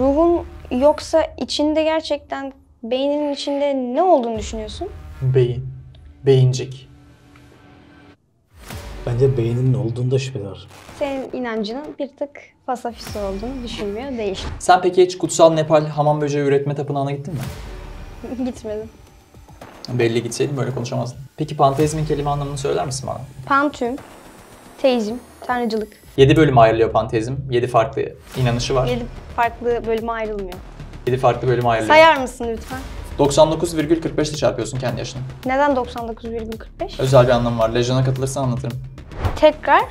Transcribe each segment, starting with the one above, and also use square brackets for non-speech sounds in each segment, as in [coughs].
Ruhun yoksa içinde gerçekten beyninin içinde ne olduğunu düşünüyorsun? Beyin. Beyincik. Bence beyninin olduğunda şüphe var. Senin inancının bir tık pasafisi olduğunu düşünmüyor değil. Sen peki hiç Kutsal Nepal hamam böceği üretme tapınağına gittin mi? [laughs] Gitmedim. Belli gitseydin böyle konuşamazdın. Peki panteizmin kelime anlamını söyler misin bana? Pantüm, teizm, tanrıcılık. 7 bölüm ayrılıyor pantezm. 7 farklı inanışı var. 7 farklı bölüme ayrılmıyor. 7 farklı bölüme ayrılıyor. Sayar mısın lütfen? 99,45 ile çarpıyorsun kendi yaşını. Neden 99,45? Özel bir anlam var. Lejyona katılırsan anlatırım. Tekrar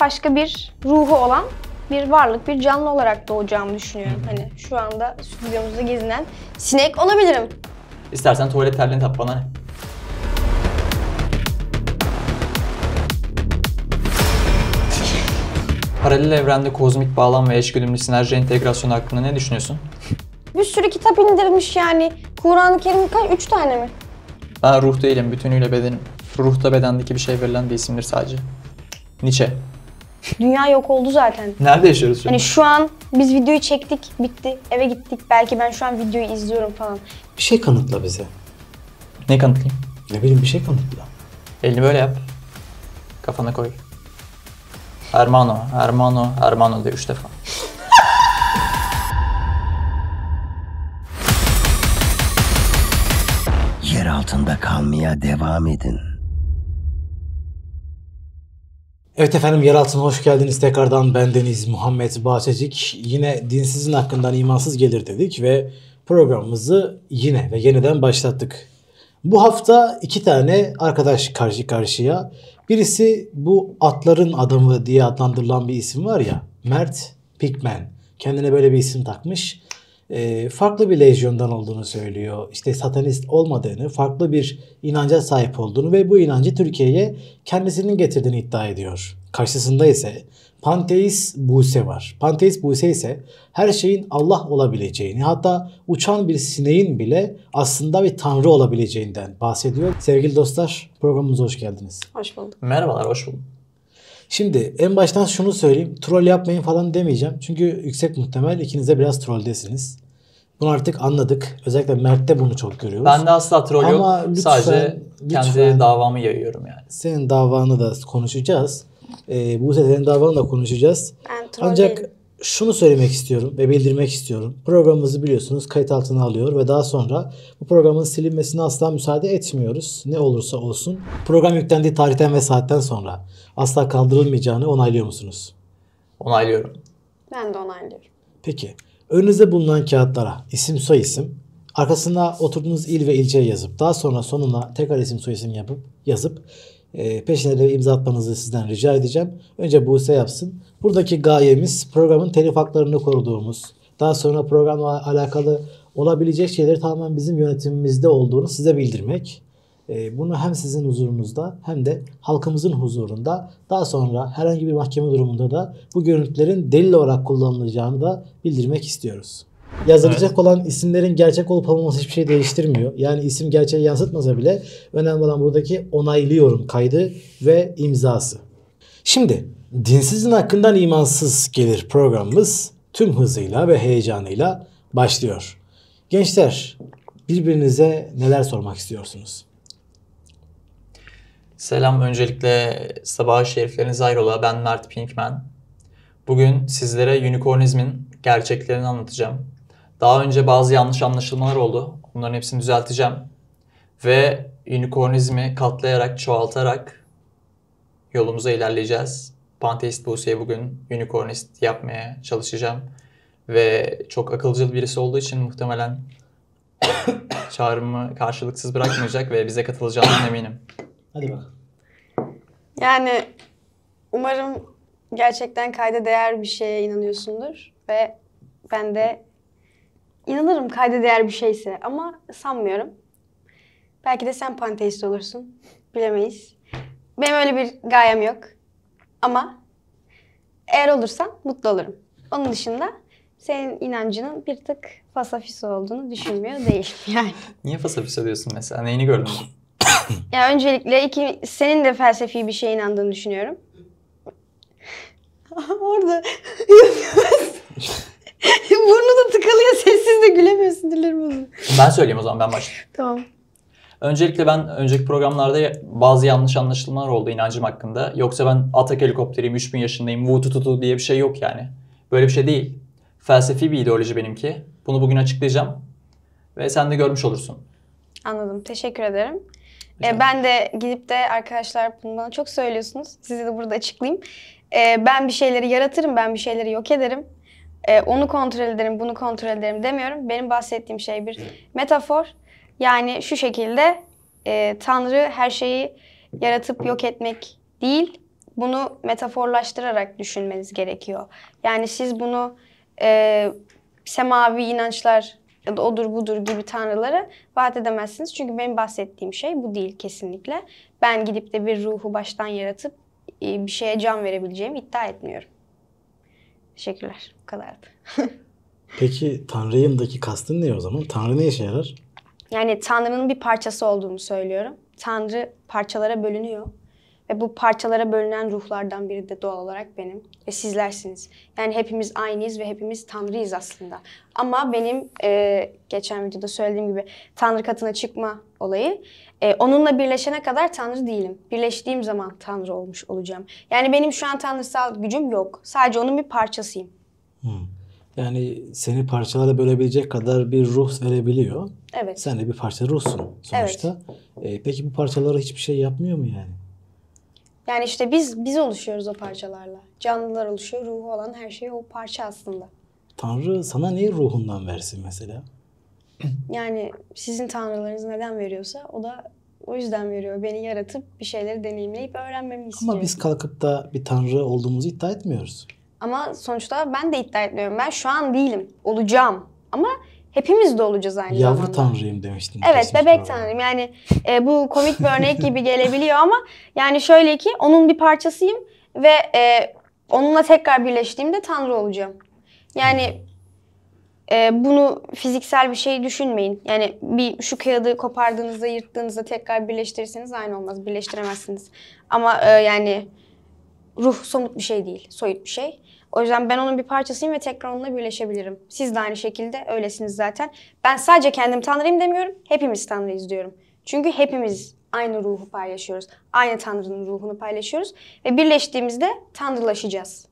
başka bir ruhu olan bir varlık, bir canlı olarak doğacağımı düşünüyorum. Hı. Hani şu anda stüdyomuzda gezinen sinek olabilirim. İstersen tuvalet terliğini tap bana ne? Paralel evrende kozmik bağlam ve eşgüdümlü sinerji entegrasyonu hakkında ne düşünüyorsun? Bir sürü kitap indirmiş yani. Kur'an-ı Kerim kaç? Üç tane mi? Ben ruh değilim, bütünüyle bedenim. Ruhta bedendeki bir şey verilen bir isimdir sadece. Nietzsche. Dünya yok oldu zaten. Nerede yaşıyoruz an? Hani şu an biz videoyu çektik, bitti, eve gittik. Belki ben şu an videoyu izliyorum falan. Bir şey kanıtla bize. Ne kanıtlayayım? Ne bileyim bir şey kanıtla. Elini böyle yap. Kafana koy. Hermano, Hermano, Hermano diye üç defa. Yer altında kalmaya devam edin. Evet efendim yer altına hoş geldiniz tekrardan bendeniz Muhammed Bahçecik. Yine dinsizin hakkından imansız gelir dedik ve programımızı yine ve yeniden başlattık. Bu hafta iki tane arkadaş karşı karşıya. Birisi bu atların adamı diye adlandırılan bir isim var ya. Mert Pikman Kendine böyle bir isim takmış. E, farklı bir lejyondan olduğunu söylüyor. İşte satanist olmadığını, farklı bir inanca sahip olduğunu ve bu inancı Türkiye'ye kendisinin getirdiğini iddia ediyor. Karşısında ise panteist Buse var. Panteist Buse ise her şeyin Allah olabileceğini hatta uçan bir sineğin bile aslında bir tanrı olabileceğinden bahsediyor. Sevgili dostlar programımıza hoş geldiniz. Hoş bulduk. Merhabalar hoş bulduk. Şimdi en baştan şunu söyleyeyim. Troll yapmayın falan demeyeceğim. Çünkü yüksek muhtemel ikinize de biraz trolldesiniz. Bunu artık anladık. Özellikle Mert'te bunu çok görüyoruz. Ben de asla troll Ama yok. Lütfen, Sadece lütfen, kendi davamı yayıyorum yani. Senin davanı da konuşacağız. E, bu seferin davanı konuşacağız. Ben Ancak değilim. şunu söylemek istiyorum ve bildirmek istiyorum. Programımızı biliyorsunuz kayıt altına alıyor ve daha sonra bu programın silinmesine asla müsaade etmiyoruz. Ne olursa olsun. Program yüklendiği tarihten ve saatten sonra asla kaldırılmayacağını onaylıyor musunuz? Onaylıyorum. Ben de onaylıyorum. Peki. Önünüze bulunan kağıtlara isim soy isim, arkasına oturduğunuz il ve ilçe yazıp daha sonra sonuna tekrar isim soy isim yapıp yazıp e, peşine de imza atmanızı sizden rica edeceğim. Önce Buse yapsın. Buradaki gayemiz programın telif haklarını koruduğumuz, daha sonra programla alakalı olabilecek şeyleri tamamen bizim yönetimimizde olduğunu size bildirmek. Ee, bunu hem sizin huzurunuzda hem de halkımızın huzurunda daha sonra herhangi bir mahkeme durumunda da bu görüntülerin delil olarak kullanılacağını da bildirmek istiyoruz. Yazılacak evet. olan isimlerin gerçek olup olmaması hiçbir şey değiştirmiyor. Yani isim gerçeği yansıtmasa bile önemli olan buradaki onaylıyorum kaydı ve imzası. Şimdi dinsizin hakkından imansız gelir programımız tüm hızıyla ve heyecanıyla başlıyor. Gençler birbirinize neler sormak istiyorsunuz? Selam öncelikle sabah şerifleriniz hayrola ben Mert Pinkman. Bugün sizlere unicornizmin gerçeklerini anlatacağım. Daha önce bazı yanlış anlaşılmalar oldu. Bunların hepsini düzelteceğim. Ve unicornizmi katlayarak, çoğaltarak yolumuza ilerleyeceğiz. Panteist Buse'yi bugün unicornist yapmaya çalışacağım. Ve çok akılcıl birisi olduğu için muhtemelen [coughs] çağrımı karşılıksız bırakmayacak ve bize katılacağından eminim. Hadi bak. Yani umarım gerçekten kayda değer bir şeye inanıyorsundur ve ben de İnanırım kayda değer bir şeyse ama sanmıyorum. Belki de sen panteist olursun. Bilemeyiz. Benim öyle bir gayem yok. Ama eğer olursan mutlu olurum. Onun dışında senin inancının bir tık fasafiso olduğunu düşünmüyor değil [laughs] yani. Niye fasafiso diyorsun mesela? Neyini gördün? [coughs] ya öncelikle iki, senin de felsefi bir şeye inandığını düşünüyorum. [laughs] Orada [laughs] yapıyoruz. [laughs] Burnu da tıkalıyor sessiz de gülemiyorsun dilerim onu. Ben söyleyeyim o zaman ben başlayayım. tamam. Öncelikle ben önceki programlarda bazı yanlış anlaşılmalar oldu inancım hakkında. Yoksa ben Atak helikopteriyim, 3000 yaşındayım, vutututu diye bir şey yok yani. Böyle bir şey değil. Felsefi bir ideoloji benimki. Bunu bugün açıklayacağım. Ve sen de görmüş olursun. Anladım. Teşekkür ederim. Ee, ben de gidip de arkadaşlar bunu bana çok söylüyorsunuz. Sizi de burada açıklayayım. Ee, ben bir şeyleri yaratırım, ben bir şeyleri yok ederim e, onu kontrol ederim, bunu kontrol ederim demiyorum. Benim bahsettiğim şey bir metafor. Yani şu şekilde e, Tanrı her şeyi yaratıp yok etmek değil, bunu metaforlaştırarak düşünmeniz gerekiyor. Yani siz bunu e, semavi inançlar ya da odur budur gibi tanrıları vaat edemezsiniz. Çünkü benim bahsettiğim şey bu değil kesinlikle. Ben gidip de bir ruhu baştan yaratıp e, bir şeye can verebileceğimi iddia etmiyorum. Teşekkürler. Bu kadardı. Peki Tanrıyım'daki kastın ne o zaman? Tanrı ne işe yarar? Yani Tanrı'nın bir parçası olduğumu söylüyorum. Tanrı parçalara bölünüyor. Ve bu parçalara bölünen ruhlardan biri de doğal olarak benim ve sizlersiniz. Yani hepimiz aynıyız ve hepimiz Tanrıyız aslında. Ama benim e, geçen videoda söylediğim gibi Tanrı katına çıkma olayı e, onunla birleşene kadar Tanrı değilim. Birleştiğim zaman Tanrı olmuş olacağım. Yani benim şu an tanrısal gücüm yok. Sadece onun bir parçasıyım. Hmm. Yani seni parçalara bölebilecek kadar bir ruh verebiliyor. Evet. Sen de bir parça ruhsun sonuçta. Evet. E, peki bu parçalara hiçbir şey yapmıyor mu yani? Yani işte biz biz oluşuyoruz o parçalarla. Canlılar oluşuyor. Ruhu olan her şey o parça aslında. Tanrı sana niye ruhundan versin mesela? [clears throat] Yani sizin tanrılarınız neden veriyorsa o da o yüzden veriyor. Beni yaratıp bir şeyleri deneyimleyip öğrenmemi istiyor. Ama biz kalkıp da bir tanrı olduğumuzu iddia etmiyoruz. Ama sonuçta ben de iddia etmiyorum. Ben şu an değilim. Olacağım. Ama hepimiz de olacağız aynı Yavru zamanda. Yavru tanrıyım demiştin. Evet bebek olarak. tanrım. Yani e, bu komik bir örnek gibi gelebiliyor ama yani şöyle ki onun bir parçasıyım ve e, onunla tekrar birleştiğimde tanrı olacağım. Yani e, bunu fiziksel bir şey düşünmeyin. Yani bir şu kağıdı kopardığınızda, yırttığınızda tekrar birleştirirseniz aynı olmaz. Birleştiremezsiniz. Ama e, yani ruh somut bir şey değil, soyut bir şey. O yüzden ben onun bir parçasıyım ve tekrar onunla birleşebilirim. Siz de aynı şekilde öylesiniz zaten. Ben sadece kendim Tanrıyım demiyorum, hepimiz Tanrıyız diyorum. Çünkü hepimiz aynı ruhu paylaşıyoruz. Aynı Tanrı'nın ruhunu paylaşıyoruz. Ve birleştiğimizde Tanrılaşacağız.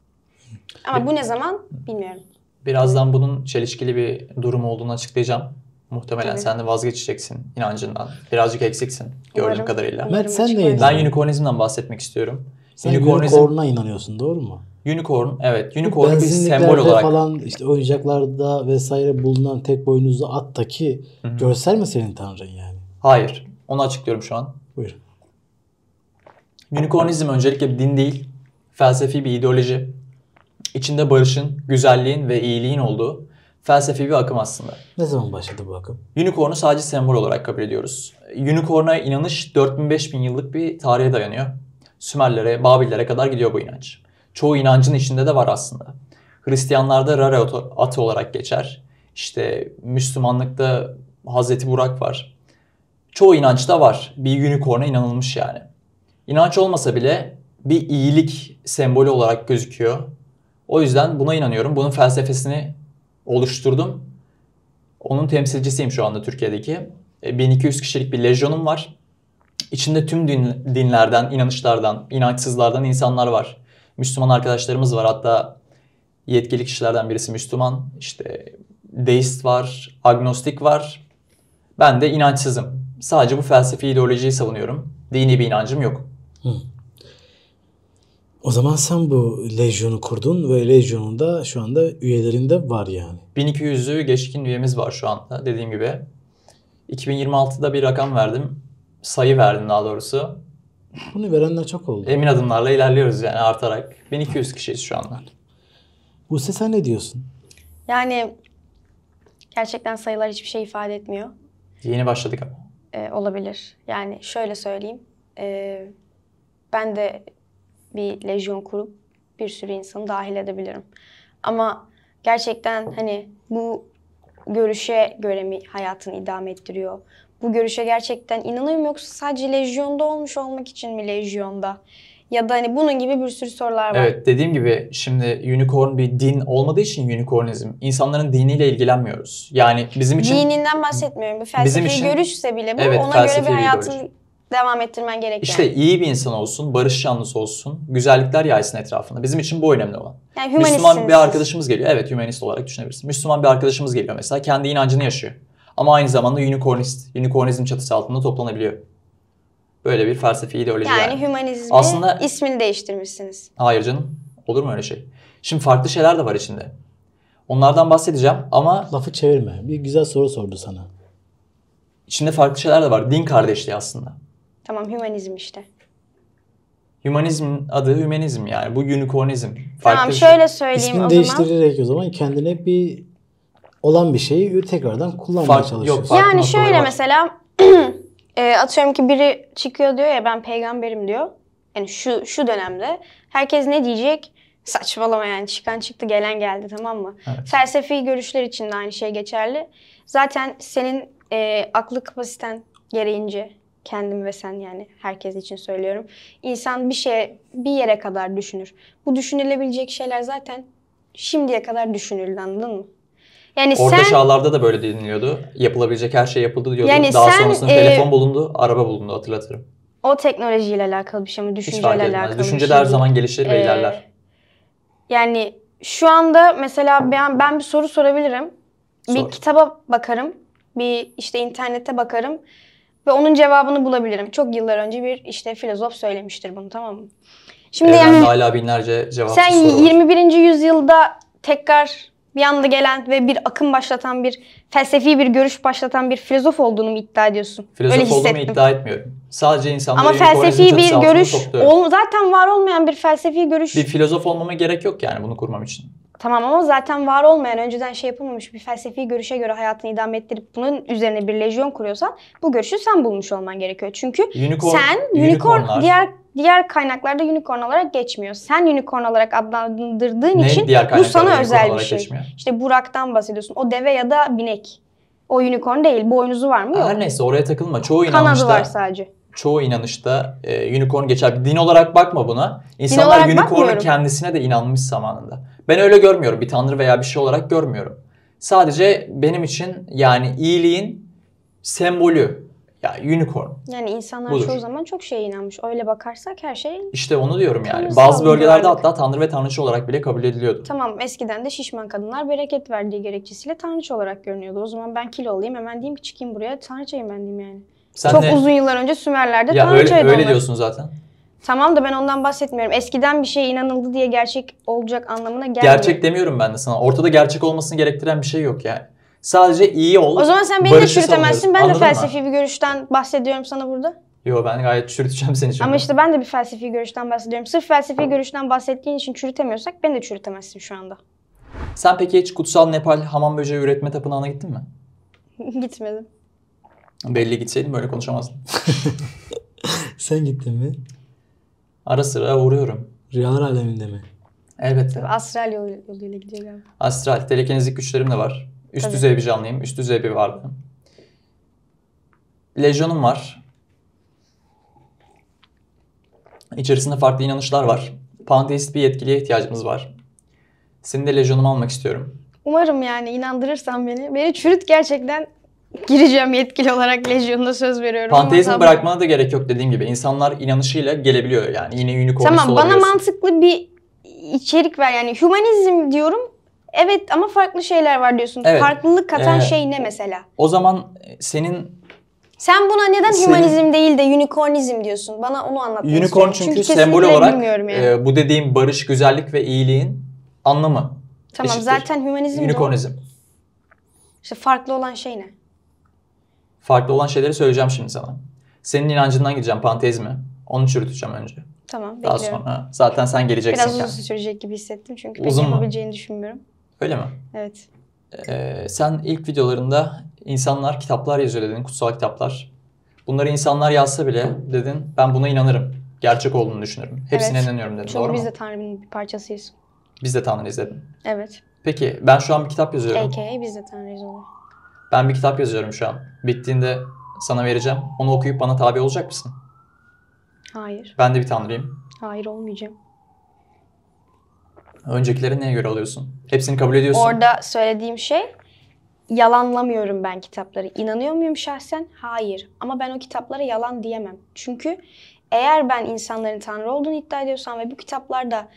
Ama bu ne zaman bilmiyorum. Birazdan bunun çelişkili bir durum olduğunu açıklayacağım. Muhtemelen Tabii. sen de vazgeçeceksin inancından. Birazcık eksiksin gördüğüm Umarım. kadarıyla. Mert sen neye Ben unicornizmden bahsetmek istiyorum. Sen unicornizm... unicorn'a inanıyorsun doğru mu? Unicorn evet. Unicorn bir sembol olarak. falan işte oyuncaklarda vesaire bulunan tek boynuzlu attaki Hı-hı. görsel mi senin tanrın yani? Hayır. Onu açıklıyorum şu an. Buyur. Unicornizm öncelikle bir din değil. Felsefi bir ideoloji içinde barışın, güzelliğin ve iyiliğin olduğu felsefi bir akım aslında. Ne zaman başladı bu akım? Unicorn'u sadece sembol olarak kabul ediyoruz. Unicorn'a inanış 4000-5000 yıllık bir tarihe dayanıyor. Sümerlere, Babillere kadar gidiyor bu inanç. Çoğu inancın içinde de var aslında. Hristiyanlarda Rara atı olarak geçer. İşte Müslümanlıkta Hazreti Burak var. Çoğu inançta var. Bir unicorn'a inanılmış yani. İnanç olmasa bile bir iyilik sembolü olarak gözüküyor o yüzden buna inanıyorum. Bunun felsefesini oluşturdum. Onun temsilcisiyim şu anda Türkiye'deki. 1200 e, kişilik bir lejyonum var. İçinde tüm din, dinlerden, inanışlardan, inançsızlardan insanlar var. Müslüman arkadaşlarımız var. Hatta yetkili kişilerden birisi Müslüman. İşte deist var, agnostik var. Ben de inançsızım. Sadece bu felsefi ideolojiyi savunuyorum. Dini bir inancım yok. Hı. O zaman sen bu lejyonu kurdun ve lejyonun da şu anda üyelerinde var yani. 1200'lü geçkin üyemiz var şu anda dediğim gibi. 2026'da bir rakam verdim. Sayı verdim daha doğrusu. Bunu verenler çok oldu. Emin adımlarla ilerliyoruz yani artarak. 1200 kişiyiz şu anda. Bu sen ne diyorsun? Yani gerçekten sayılar hiçbir şey ifade etmiyor. Yeni başladık ama. Ee, olabilir. Yani şöyle söyleyeyim. Ee, ben de bir lejyon kurup bir sürü insanı dahil edebilirim. Ama gerçekten hani bu görüşe göre mi hayatını idame ettiriyor? Bu görüşe gerçekten inanıyor mu yoksa sadece lejyonda olmuş olmak için mi lejyonda? Ya da hani bunun gibi bir sürü sorular var. Evet dediğim gibi şimdi unicorn bir din olmadığı için unicornizm insanların diniyle ilgilenmiyoruz. Yani bizim için... Dininden bahsetmiyorum. Bir felsefi bizim için, görüşse bile bu evet, ona göre bir hayatın devam ettirmen gerekiyor. İşte iyi bir insan olsun, barış canlısı olsun, güzellikler yaysın etrafında. Bizim için bu önemli olan. Yani Müslüman bir arkadaşımız geliyor. Evet, humanist olarak düşünebilirsin. Müslüman bir arkadaşımız geliyor mesela. Kendi inancını yaşıyor. Ama aynı zamanda unicornist. Unicornizm çatısı altında toplanabiliyor. Böyle bir felsefi ideoloji yani. Yani hümanizmi Aslında... ismini değiştirmişsiniz. Hayır canım. Olur mu öyle şey? Şimdi farklı şeyler de var içinde. Onlardan bahsedeceğim ama... Lafı çevirme. Bir güzel soru sordu sana. İçinde farklı şeyler de var. Din kardeşliği aslında. Tamam hümanizm işte. Hümanizmin adı hümanizm yani. Bu unicornizm. Farklı tamam şey. şöyle söyleyeyim İsmini o zaman. değiştirerek o zaman kendine bir olan bir şeyi tekrardan kullanmaya Fark- çalışıyorsun. farklı Yani şöyle var. mesela [clears throat] e, atıyorum ki biri çıkıyor diyor ya ben peygamberim diyor. Yani şu şu dönemde herkes ne diyecek? Saçmalama yani çıkan çıktı gelen geldi tamam mı? Evet. Felsefi görüşler için de aynı şey geçerli. Zaten senin e, aklı kapasiten gereğince kendim ve sen yani herkes için söylüyorum. İnsan bir şey bir yere kadar düşünür. Bu düşünülebilecek şeyler zaten şimdiye kadar düşünüldü anladın mı? Yani Orta sen, çağlarda da böyle deniliyordu. Yapılabilecek her şey yapıldı diyordu. Yani Daha sen, sonrasında e, telefon bulundu, araba bulundu hatırlatırım. O teknolojiyle alakalı bir şey mi? Düşünceyle Hiç fark etmez. alakalı Düşünce bir şey her zaman gelişir ve ee, ilerler. Yani şu anda mesela ben, ben bir soru sorabilirim. Sor. Bir kitaba bakarım. Bir işte internete bakarım. Ve onun cevabını bulabilirim. Çok yıllar önce bir işte filozof söylemiştir bunu tamam mı? Şimdi Evrende ee, yani, hala binlerce cevap. Sen soru var. 21. yüzyılda tekrar bir anda gelen ve bir akım başlatan bir felsefi bir görüş başlatan bir filozof olduğunu mu iddia ediyorsun? Filozof Öyle hissettim. olduğumu iddia etmiyorum. Sadece insanların Ama felsefi bir görüş ol, zaten var olmayan bir felsefi görüş. Bir filozof olmama gerek yok yani bunu kurmam için. Tamam ama zaten var olmayan, önceden şey yapılmamış bir felsefi görüşe göre hayatını idame ettirip bunun üzerine bir lejyon kuruyorsan bu görüşü sen bulmuş olman gerekiyor. Çünkü unicorn, sen unicorn diğer diğer kaynaklarda unicorn olarak geçmiyor. Sen unicorn olarak adlandırdığın ne? için diğer bu sana özel bir şey. Geçmiyor. İşte Burak'tan bahsediyorsun. O deve ya da binek. O unicorn değil. Boynuzu var mı? Yok. Her neyse oraya takılma. Çoğu inanmışlar. Kanadı var sadece çoğu inanışta e, unicorn geçer. Din olarak bakma buna. İnsanlar unicorn'un kendisine de inanmış zamanında. Ben öyle görmüyorum. Bir tanrı veya bir şey olarak görmüyorum. Sadece benim için yani iyiliğin sembolü. Ya unicorn. Yani insanlar budur. çoğu zaman çok şeye inanmış. Öyle bakarsak her şey... İşte onu diyorum yani. Bazı bölgelerde hatta tanrı ve tanrıçı olarak bile kabul ediliyordu. Tamam eskiden de şişman kadınlar bereket verdiği gerekçesiyle tanrıçı olarak görünüyordu. O zaman ben kilo olayım hemen diyeyim ki çıkayım buraya tanrıçayım ben diyeyim yani. Sen Çok ne? uzun yıllar önce Sümerler'de ya tanrıçaydı öyle, öyle diyorsun zaten. Tamam da ben ondan bahsetmiyorum. Eskiden bir şeye inanıldı diye gerçek olacak anlamına gelmiyor. Gerçek demiyorum ben de sana. Ortada gerçek olmasını gerektiren bir şey yok yani. Sadece iyi ol. O zaman sen beni de çürütemezsin. Ben Anladın de felsefi mı? bir görüşten bahsediyorum sana burada. Yo ben gayet çürüteceğim seni şimdi. Ama işte ben de bir felsefi görüşten bahsediyorum. Sırf felsefi görüşten bahsettiğin için çürütemiyorsak beni de çürütemezsin şu anda. Sen peki hiç Kutsal Nepal hamam böceği üretme tapınağına gittin mi? [laughs] Gitmedim. Belli gitseydin böyle konuşamazdın. [laughs] Sen gittin mi? Ara sıra uğruyorum. Rüyalar aleminde mi? Elbette. Astral yol, yoluyla gidiyor Astral. Telekinezik güçlerim de var. Üst Tabii. düzey bir canlıyım. Üst düzey bir varlığım. Lejyonum var. İçerisinde farklı inanışlar var. Panteist bir yetkiliye ihtiyacımız var. Seni de lejyonumu almak istiyorum. Umarım yani inandırırsan beni. Beni çürüt gerçekten gireceğim yetkili olarak Lejyon'da söz veriyorum. Panteizm ama bırakmana da gerek yok dediğim gibi. İnsanlar inanışıyla gelebiliyor yani. Yine unicornist Tamam bana mantıklı bir içerik ver yani. Humanizm diyorum. Evet ama farklı şeyler var diyorsun. Evet. Farklılık katan ee, şey ne mesela? O zaman e, senin sen buna neden senin, humanizm değil de unicornizm diyorsun? Bana onu anlat. Unicorn çünkü, çünkü sembol olarak yani. e, bu dediğim barış, güzellik ve iyiliğin anlamı. Tamam eşittir. zaten humanizm. Unicornizm. İşte farklı olan şey ne? farklı olan şeyleri söyleyeceğim şimdi sana. Senin inancından gideceğim panteizmi. Onu çürüteceğim önce. Tamam Daha sonra zaten sen geleceksin. Biraz uzun sürecek gibi hissettim çünkü uzun pek mu? yapabileceğini düşünmüyorum. Öyle mi? Evet. Ee, sen ilk videolarında insanlar kitaplar yazıyor dedin, kutsal kitaplar. Bunları insanlar yazsa bile dedin ben buna inanırım. Gerçek olduğunu düşünürüm. Hepsine evet. inanıyorum dedin. Çünkü doğru biz de Tanrı'nın bir parçasıyız. Biz de Tanrı'yız dedin. Evet. Peki ben şu an bir kitap yazıyorum. AKA biz de Tanrı'yız oluyor. Ben bir kitap yazıyorum şu an. Bittiğinde sana vereceğim. Onu okuyup bana tabi olacak mısın? Hayır. Ben de bir tanrıyım. Hayır olmayacağım. Öncekileri neye göre alıyorsun? Hepsini kabul ediyorsun. Orada söylediğim şey yalanlamıyorum ben kitapları. İnanıyor muyum şahsen? Hayır. Ama ben o kitaplara yalan diyemem. Çünkü eğer ben insanların tanrı olduğunu iddia ediyorsam ve bu kitaplarda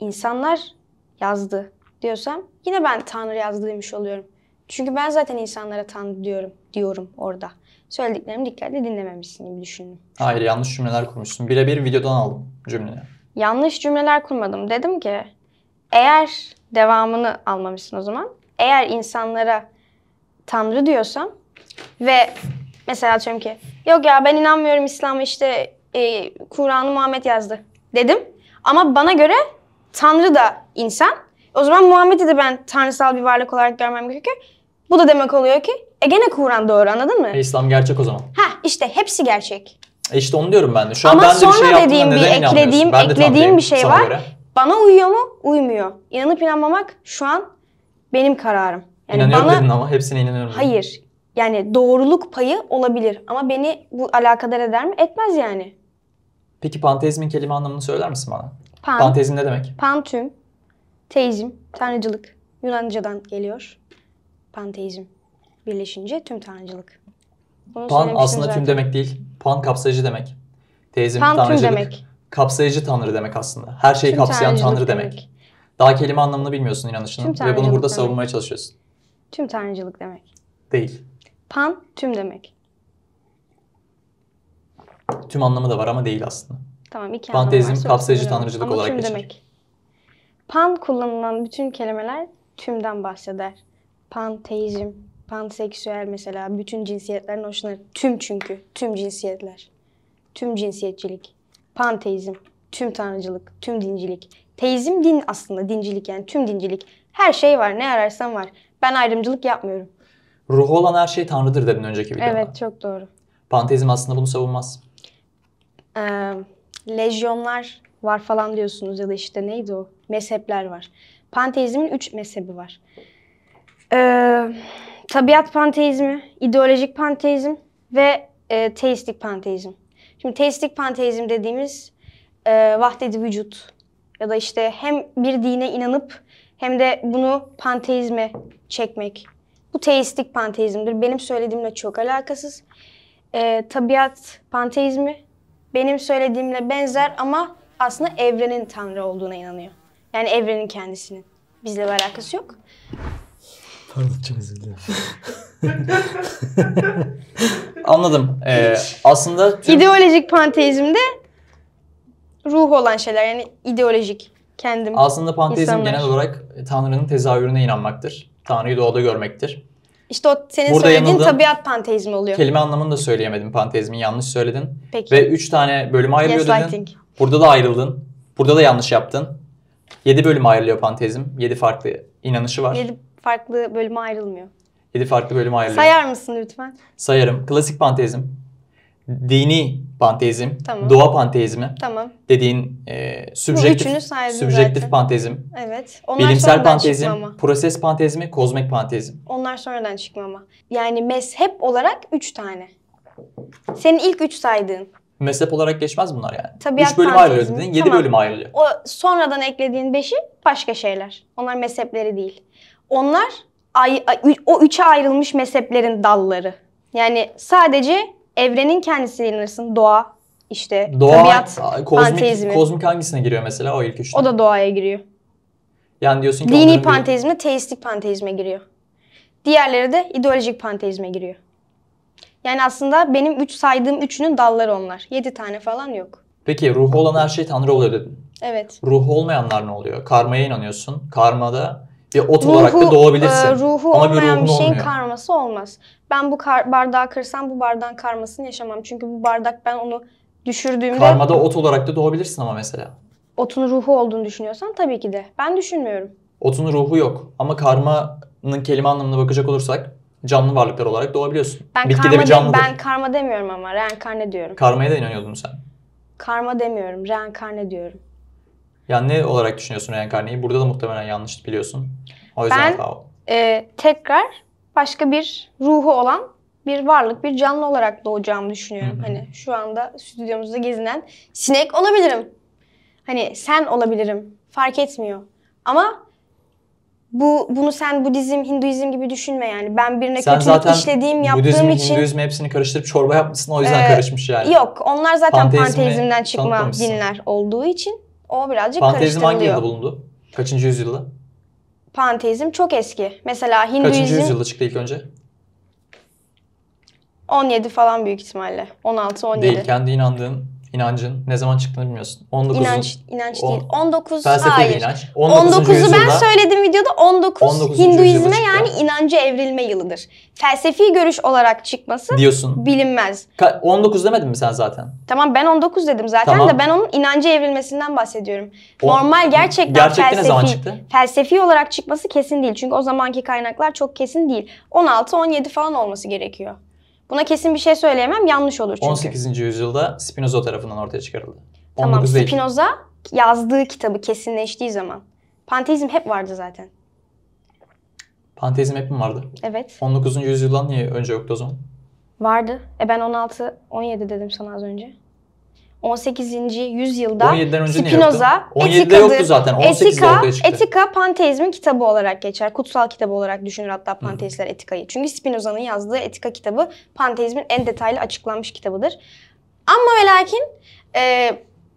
insanlar yazdı diyorsam yine ben tanrı yazdı demiş oluyorum. Çünkü ben zaten insanlara Tanrı diyorum, diyorum orada. Söylediklerimi dikkatle dinlememişsin gibi düşündüm. Hayır yanlış cümleler kurmuşsun. Birebir videodan aldım cümleyi. Yanlış cümleler kurmadım. Dedim ki eğer devamını almamışsın o zaman. Eğer insanlara Tanrı diyorsam ve mesela diyorum ki yok ya ben inanmıyorum İslam'a işte e, Kur'an'ı Muhammed yazdı dedim. Ama bana göre Tanrı da insan. O zaman Muhammed'i de ben tanrısal bir varlık olarak görmem gerekiyor. Bu da demek oluyor ki e gene Kur'an doğru anladın mı? E, İslam gerçek o zaman. Ha işte hepsi gerçek. E işte onu diyorum ben de. Şu an Ama ben de bir şey sonra dediğim bir eklediğim Ben eklediğim bir şey var. göre. Bana uyuyor mu? Uymuyor. İnanıp inanmamak şu an benim kararım. İnanıyorum bana dedin ama hepsine inanıyorum. hayır. Yani doğruluk payı olabilir ama beni bu alakadar eder mi? Etmez yani. Peki panteizmin kelime anlamını söyler misin bana? Pan, Panteizm ne demek? pantüm, teizm, tanrıcılık Yunancadan geliyor panteizm birleşince tüm tanrıcılık. Bunu Pan aslında zaten. tüm demek değil. Pan kapsayıcı demek. Teizm Pan tanrıcılık. Tüm demek. Kapsayıcı tanrı demek aslında. Her şeyi tüm kapsayan tanrı demek. demek. Daha kelime anlamını bilmiyorsun inanışının ve bunu burada demek. savunmaya çalışıyorsun. Tüm tanrıcılık demek. Değil. Pan tüm demek. Tüm anlamı da var ama değil aslında. Tamam iki Panteizm anlamı var. kapsayıcı tanrıcılık ama olarak geçer. demek. Pan kullanılan bütün kelimeler tümden bahseder. Panteizm, panseksüel mesela bütün cinsiyetlerin hoşuna tüm çünkü tüm cinsiyetler. Tüm cinsiyetçilik, panteizm, tüm tanrıcılık, tüm dincilik. Teizm din aslında dincilik yani tüm dincilik. Her şey var ne ararsan var. Ben ayrımcılık yapmıyorum. Ruhu olan her şey tanrıdır dedin önceki videoda. Evet çok doğru. Panteizm aslında bunu savunmaz. Ee, lejyonlar var falan diyorsunuz ya da işte neydi o? Mezhepler var. Panteizmin üç mezhebi var. Ee, tabiat panteizmi, ideolojik panteizm ve e, teistik panteizm. Şimdi teistik panteizm dediğimiz e, vahdedi vücut ya da işte hem bir dine inanıp hem de bunu panteizme çekmek. Bu teistik panteizmdir. Benim söylediğimle çok alakasız. E, tabiat panteizmi benim söylediğimle benzer ama aslında evrenin tanrı olduğuna inanıyor. Yani evrenin kendisinin. Bizle bir alakası yok. Pardon çok özür [laughs] Anladım. Ee, aslında tüm... ideolojik panteizmde ruh olan şeyler yani ideolojik kendim. Aslında panteizm insanlar. genel olarak Tanrı'nın tezahürüne inanmaktır. Tanrı'yı doğada görmektir. İşte o senin Burada söylediğin tabiat panteizmi oluyor. Kelime anlamını da söyleyemedim. Panteizmi yanlış söyledin. Peki. Ve üç tane bölüme ayrılıyor dedin. Burada da ayrıldın. Burada da yanlış yaptın. Yedi bölüm ayrılıyor panteizm. Yedi farklı inanışı var. 7 farklı bölüme ayrılmıyor. 7 farklı bölüme ayrılıyor. Sayar mısın lütfen? Sayarım. Klasik panteizm, dini panteizm, tamam. doğa panteizmi tamam. dediğin e, subjektif, subjektif panteizm, evet. Onlar bilimsel panteizm, proses panteizmi, kozmik panteizm. Onlar sonradan çıkma ama. Yani mezhep olarak 3 tane. Senin ilk 3 saydığın. Mezhep olarak geçmez bunlar yani. Tabiat 3 bölüm ayrılıyor dedin, 7 tamam. bölüm ayrılıyor. O sonradan eklediğin beşi başka şeyler. Onlar mezhepleri değil. Onlar o üçe ayrılmış mezheplerin dalları. Yani sadece evrenin kendisine inanırsın. Doğa, işte doğa, tabiat, panteizmi. Kozmik hangisine giriyor mesela o ilk üçte? O da doğaya giriyor. Yani diyorsun ki Dini panteizmle bir... teistik panteizme giriyor. Diğerleri de ideolojik panteizme giriyor. Yani aslında benim üç saydığım üçünün dalları onlar. Yedi tane falan yok. Peki ruhu olan her şey tanrı oluyor dedin. Evet. Ruhu olmayanlar ne oluyor? Karmaya inanıyorsun. Karmada bir ot ruhu, olarak da doğabilirsin. E, ruhu Ama olmayan bir, bir şeyin olmuyor. karması olmaz. Ben bu kar, bardağı kırsam bu bardağın karmasını yaşamam. Çünkü bu bardak ben onu düşürdüğümde... Karmada ot olarak da doğabilirsin ama mesela. Otun ruhu olduğunu düşünüyorsan tabii ki de. Ben düşünmüyorum. Otun ruhu yok ama karmanın kelime anlamına bakacak olursak canlı varlıklar olarak doğabiliyorsun. Ben Bitki karma, de bir canlıdır. Ben karma demiyorum ama reenkarne diyorum. Karmaya da inanıyordun sen. Karma demiyorum, reenkarne diyorum. Ya ne olarak düşünüyorsun reenkarneyi? Burada da muhtemelen yanlış biliyorsun. O yüzden ben e, tekrar başka bir ruhu olan bir varlık, bir canlı olarak doğacağımı düşünüyorum. Hı-hı. Hani şu anda stüdyomuzda gezinen sinek olabilirim. Hani sen olabilirim. Fark etmiyor. Ama bu bunu sen Budizm, Hinduizm gibi düşünme yani. Ben birine sen kötülük zaten işlediğim, yaptığım Budizm, için... Hinduizm hepsini karıştırıp çorba yapmışsın o yüzden ee, karışmış yani. Yok onlar zaten panteizmden çıkma dinler olduğu için o birazcık Panteizm hangi yılda bulundu? Kaçıncı yüzyılda? Panteizm çok eski. Mesela Hinduizm... Kaçıncı yüzyılda çıktı ilk önce? 17 falan büyük ihtimalle. 16-17. Değil, kendi inandığın inancın ne zaman çıktığını bilmiyorsun. 19 İnanç inanç on, değil. 19 felsefe hayır. inanç. 19. 19'u ben söyledim videoda 19, 19. Hinduizme yani inancı evrilme yılıdır. Felsefi görüş olarak çıkması diyorsun. bilinmez. Ka- 19 demedin mi sen zaten? Tamam ben 19 dedim zaten tamam. de ben onun inancı evrilmesinden bahsediyorum. O, Normal gerçekten, gerçekten felsefi, ne zaman çıktı? felsefi olarak çıkması kesin değil. Çünkü o zamanki kaynaklar çok kesin değil. 16-17 falan olması gerekiyor. Buna kesin bir şey söyleyemem. Yanlış olur çünkü. 18. yüzyılda Spinoza tarafından ortaya çıkarıldı. Tamam değil. Spinoza yazdığı kitabı kesinleştiği zaman. Panteizm hep vardı zaten. Panteizm hep mi vardı? Evet. 19. yüzyıldan niye önce yoktu o zaman? Vardı. E ben 16, 17 dedim sana az önce. 18. yüzyılda önce Spinoza etika yoktu zaten. etika, etika panteizmin kitabı olarak geçer. Kutsal kitabı olarak düşünür hatta panteistler etikayı. Çünkü Spinoza'nın yazdığı etika kitabı panteizmin en detaylı açıklanmış kitabıdır. Ama ve lakin e,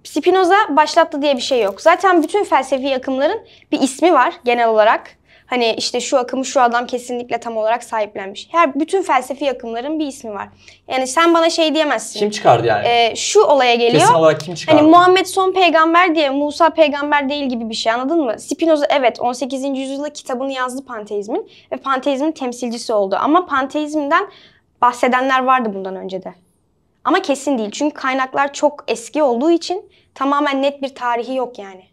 Spinoza başlattı diye bir şey yok. Zaten bütün felsefi akımların bir ismi var genel olarak. Hani işte şu akımı şu adam kesinlikle tam olarak sahiplenmiş. Her bütün felsefi akımların bir ismi var. Yani sen bana şey diyemezsin. Kim çıkardı yani? E, şu olaya geliyor. Kesin olarak kim çıkardı? Hani Muhammed son peygamber diye Musa peygamber değil gibi bir şey anladın mı? Spinoza evet 18. yüzyılda kitabını yazdı panteizmin ve panteizmin temsilcisi oldu. Ama panteizmden bahsedenler vardı bundan önce de. Ama kesin değil. Çünkü kaynaklar çok eski olduğu için tamamen net bir tarihi yok yani.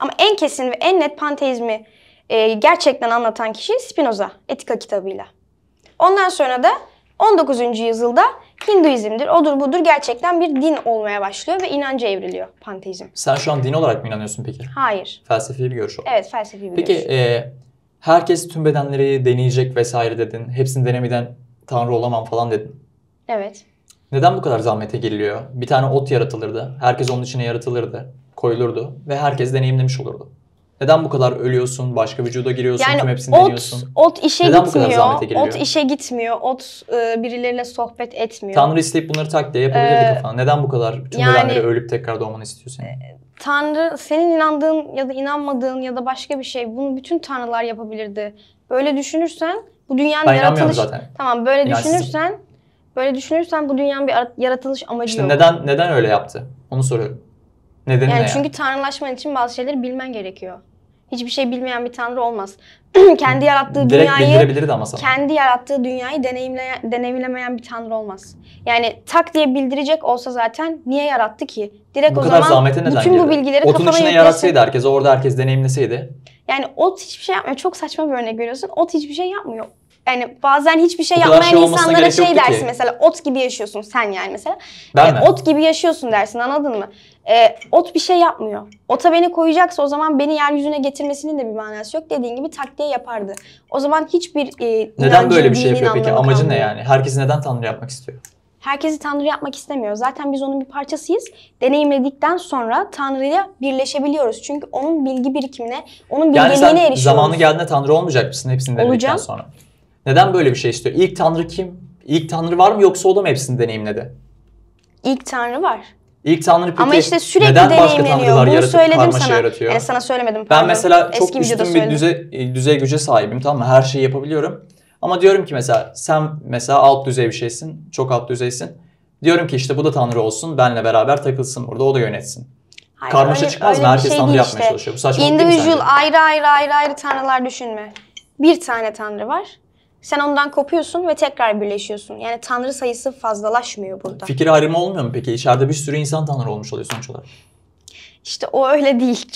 Ama en kesin ve en net panteizmi e, gerçekten anlatan kişi Spinoza Etika kitabıyla. Ondan sonra da 19. yüzyılda Hinduizmdir, odur budur gerçekten bir din olmaya başlıyor ve inanca evriliyor panteizm. Sen şu an din olarak mı inanıyorsun peki? Hayır. Felsefi bir görüş olarak. Evet felsefi bir peki, görüş. Peki herkes tüm bedenleri deneyecek vesaire dedin. Hepsini denemeden tanrı olamam falan dedin. Evet. Neden bu kadar zahmete giriliyor? Bir tane ot yaratılırdı. Herkes onun içine yaratılırdı, koyulurdu ve herkes deneyimlemiş olurdu. Neden bu kadar ölüyorsun? Başka vücuda giriyorsun, yani tüm hepsini ot, deniyorsun. Ot işe Neden gitmiyor. Ot işe gitmiyor. Ot e, birileriyle sohbet etmiyor. Tanrı isteyip bunları takliye yapabilirdi ee, kafana. Neden bu kadar tüm yani, ölüp tekrar doğmanı istiyorsun? E, Tanrı senin inandığın ya da inanmadığın ya da başka bir şey bunu bütün tanrılar yapabilirdi. Böyle düşünürsen bu dünyanın ben yaratılış zaten. Tamam böyle İnançsızım. düşünürsen böyle düşünürsen bu dünyanın bir yaratılış amacı İşte yok. neden neden öyle yaptı? Onu soruyorum. Nedeni yani ne çünkü yani? tanrılaşman için bazı şeyleri bilmen gerekiyor. Hiçbir şey bilmeyen bir tanrı olmaz. [clears throat] kendi yarattığı Direkt dünyayı ama sana. kendi yarattığı dünyayı deneyimle deneyimlemeyen bir tanrı olmaz. Yani tak diye bildirecek olsa zaten niye yarattı ki? Direkt bu o zaman bütün girdi? bu bilgileri Otun kafana yüklesin. yaratsaydı herkes orada herkes deneyimleseydi. Yani ot hiçbir şey yapmıyor. Çok saçma bir örnek görüyorsun. Ot hiçbir şey yapmıyor yani bazen hiçbir şey yapmayan şey insanlara şey dersin ki. mesela ot gibi yaşıyorsun sen yani mesela. Ben e, mi? Ot gibi yaşıyorsun dersin anladın mı? E, ot bir şey yapmıyor. Ota beni koyacaksa o zaman beni yeryüzüne getirmesinin de bir manası yok. Dediğin gibi takviye yapardı. O zaman hiçbir e, Neden böyle bir şey yapıyor peki? Amacı kalmıyor. ne yani? Herkesi neden tanrı yapmak istiyor? Herkesi Tanrı yapmak istemiyor. Zaten biz onun bir parçasıyız. Deneyimledikten sonra Tanrı'yla birleşebiliyoruz. Çünkü onun bilgi birikimine, onun bilgeliğine yani sen erişiyoruz. zamanı geldiğinde Tanrı olmayacak mısın hepsini denedikten sonra? Neden böyle bir şey istiyor? İlk tanrı kim? İlk tanrı var mı yoksa o da mı hepsini deneyimledi? İlk tanrı var. İlk tanrı peki Ama işte sürekli neden başka tanrılar Bunu yaratıp söyledim karmaşa sana. yaratıyor? Yani sana söylemedim pardon. Ben mesela çok Eski üstün bir düzey, düzey güce sahibim tamam mı? Her şeyi yapabiliyorum. Ama diyorum ki mesela sen mesela alt düzey bir şeysin. Çok alt düzeysin. Diyorum ki işte bu da tanrı olsun. Benle beraber takılsın burada. O da yönetsin. Hayır, Karmaşa öyle, çıkmaz öyle mı? Herkes şey tanrı yapmaya işte. çalışıyor. Bu saçmalık değil mi sence? ayrı ayrı ayrı ayrı tanrılar düşünme. Bir tane tanrı var. Sen ondan kopuyorsun ve tekrar birleşiyorsun. Yani tanrı sayısı fazlalaşmıyor burada. Fikir ayrımı olmuyor mu peki? İçeride bir sürü insan tanrı olmuş oluyor sonuç olarak. İşte o öyle değil.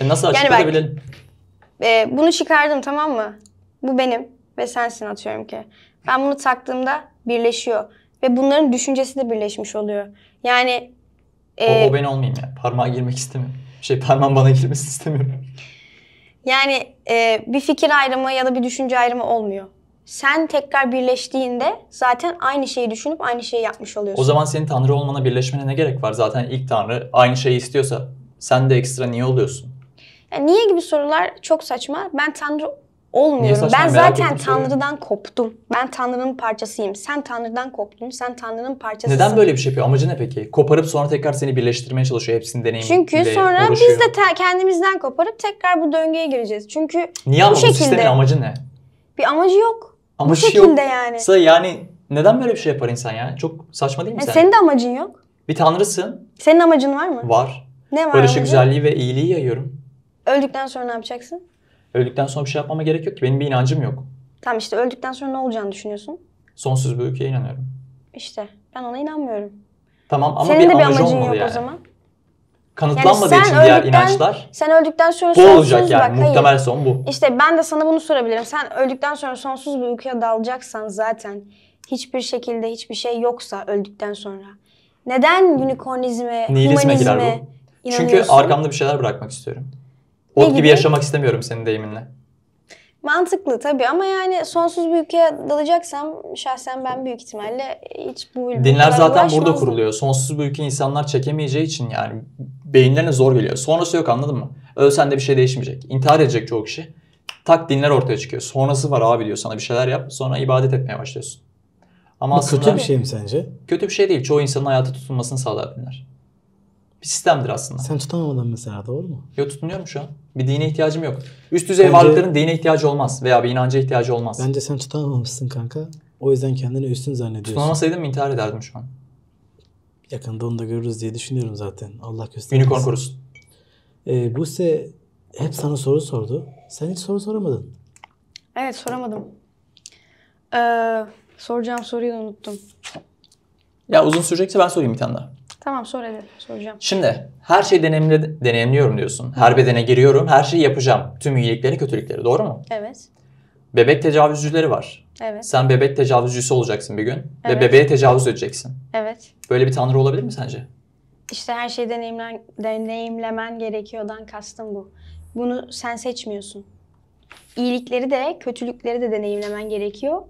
E nasıl açıklayabilirim? Yani e, bunu çıkardım tamam mı? Bu benim ve sensin atıyorum ki. Ben bunu taktığımda birleşiyor. Ve bunların düşüncesi de birleşmiş oluyor. Yani... E, o, o ben olmayayım ya. Parmağa girmek istemiyorum. Şey parmağım bana girmesini istemiyorum. Yani e, bir fikir ayrımı ya da bir düşünce ayrımı olmuyor sen tekrar birleştiğinde zaten aynı şeyi düşünüp aynı şeyi yapmış oluyorsun. O zaman senin tanrı olmana birleşmene ne gerek var? Zaten ilk tanrı aynı şeyi istiyorsa sen de ekstra niye oluyorsun? Yani niye gibi sorular çok saçma. Ben tanrı olmuyorum. Ben zaten Tanrı'dan koptum. Ben Tanrı'nın parçasıyım. Sen Tanrı'dan koptun. Sen Tanrı'nın parçasısın. Neden böyle bir şey yapıyor? Amacı ne peki? Koparıp sonra tekrar seni birleştirmeye çalışıyor hepsini deneyim. Çünkü sonra uğraşıyor. biz de te- kendimizden koparıp tekrar bu döngüye gireceğiz. Çünkü Niye bu şekilde sistemin amacı ne? Bir amacı yok. Ama Bu şey şekilde yani. yoksa yani neden böyle bir şey yapar insan ya? Çok saçma değil mi E, sen? senin de amacın yok. Bir tanrısın. Senin amacın var mı? Var. Ne var Barışı, amacın? güzelliği ve iyiliği yayıyorum. Öldükten sonra ne yapacaksın? Öldükten sonra bir şey yapmama gerek yok ki. Benim bir inancım yok. Tamam işte öldükten sonra ne olacağını düşünüyorsun. Sonsuz bir ülkeye inanıyorum. İşte ben ona inanmıyorum. Tamam ama Senin bir de bir amacın olmalı yok yani. o zaman kanıtlanmadığı yani için diğer inançlar sen öldükten sonra bu olacak yani bak, muhtemel hayır. son bu. İşte ben de sana bunu sorabilirim. Sen öldükten sonra sonsuz bir uykuya dalacaksan zaten hiçbir şekilde hiçbir şey yoksa öldükten sonra neden hmm. unicornizme, humanizme inanıyorsun? Çünkü arkamda bir şeyler bırakmak istiyorum. Ot gibi yaşamak istemiyorum senin deyiminle. Mantıklı tabii ama yani sonsuz bir ülkeye dalacaksam şahsen ben büyük ihtimalle hiç bu Dinler zaten burada kuruluyor. Sonsuz bir ülke insanlar çekemeyeceği için yani beyinlerine zor geliyor. Sonrası yok anladın mı? Ölsen de bir şey değişmeyecek. İntihar edecek çoğu kişi. Tak dinler ortaya çıkıyor. Sonrası var abi diyor sana bir şeyler yap. Sonra ibadet etmeye başlıyorsun. Ama Bu aslında kötü bir şey mi sence? Kötü bir şey değil. Çoğu insanın hayata tutunmasını sağlar dinler bir sistemdir aslında. Sen tutamamadın mesela doğru mu? Yok tutunuyorum şu an. Bir dine ihtiyacım yok. Üst düzey Bence... varlıkların dine ihtiyacı olmaz veya bir inanca ihtiyacı olmaz. Bence sen tutamamışsın kanka. O yüzden kendini üstün zannediyorsun. Tutamamasaydım intihar ederdim şu an. Yakında onu da görürüz diye düşünüyorum zaten. Allah göstermesin. Unicorn korusun. Ee, Buse hep sana soru sordu. Sen hiç soru soramadın. Evet soramadım. Ee, soracağım soruyu da unuttum. Ya uzun sürecekse ben sorayım bir tane daha. Tamam sor hadi soracağım. Şimdi her şeyi deneyimle, deneyimliyorum diyorsun. Her bedene giriyorum, her şeyi yapacağım. Tüm iyilikleri, kötülükleri doğru mu? Evet. Bebek tecavüzcüleri var. Evet. Sen bebek tecavüzcüsü olacaksın bir gün Evet. ve bebeğe tecavüz edeceksin. Evet. Böyle bir tanrı olabilir mi sence? İşte her şeyi deneyimlen, deneyimlemen gerekiyordan kastım bu. Bunu sen seçmiyorsun. İyilikleri de kötülükleri de deneyimlemen gerekiyor.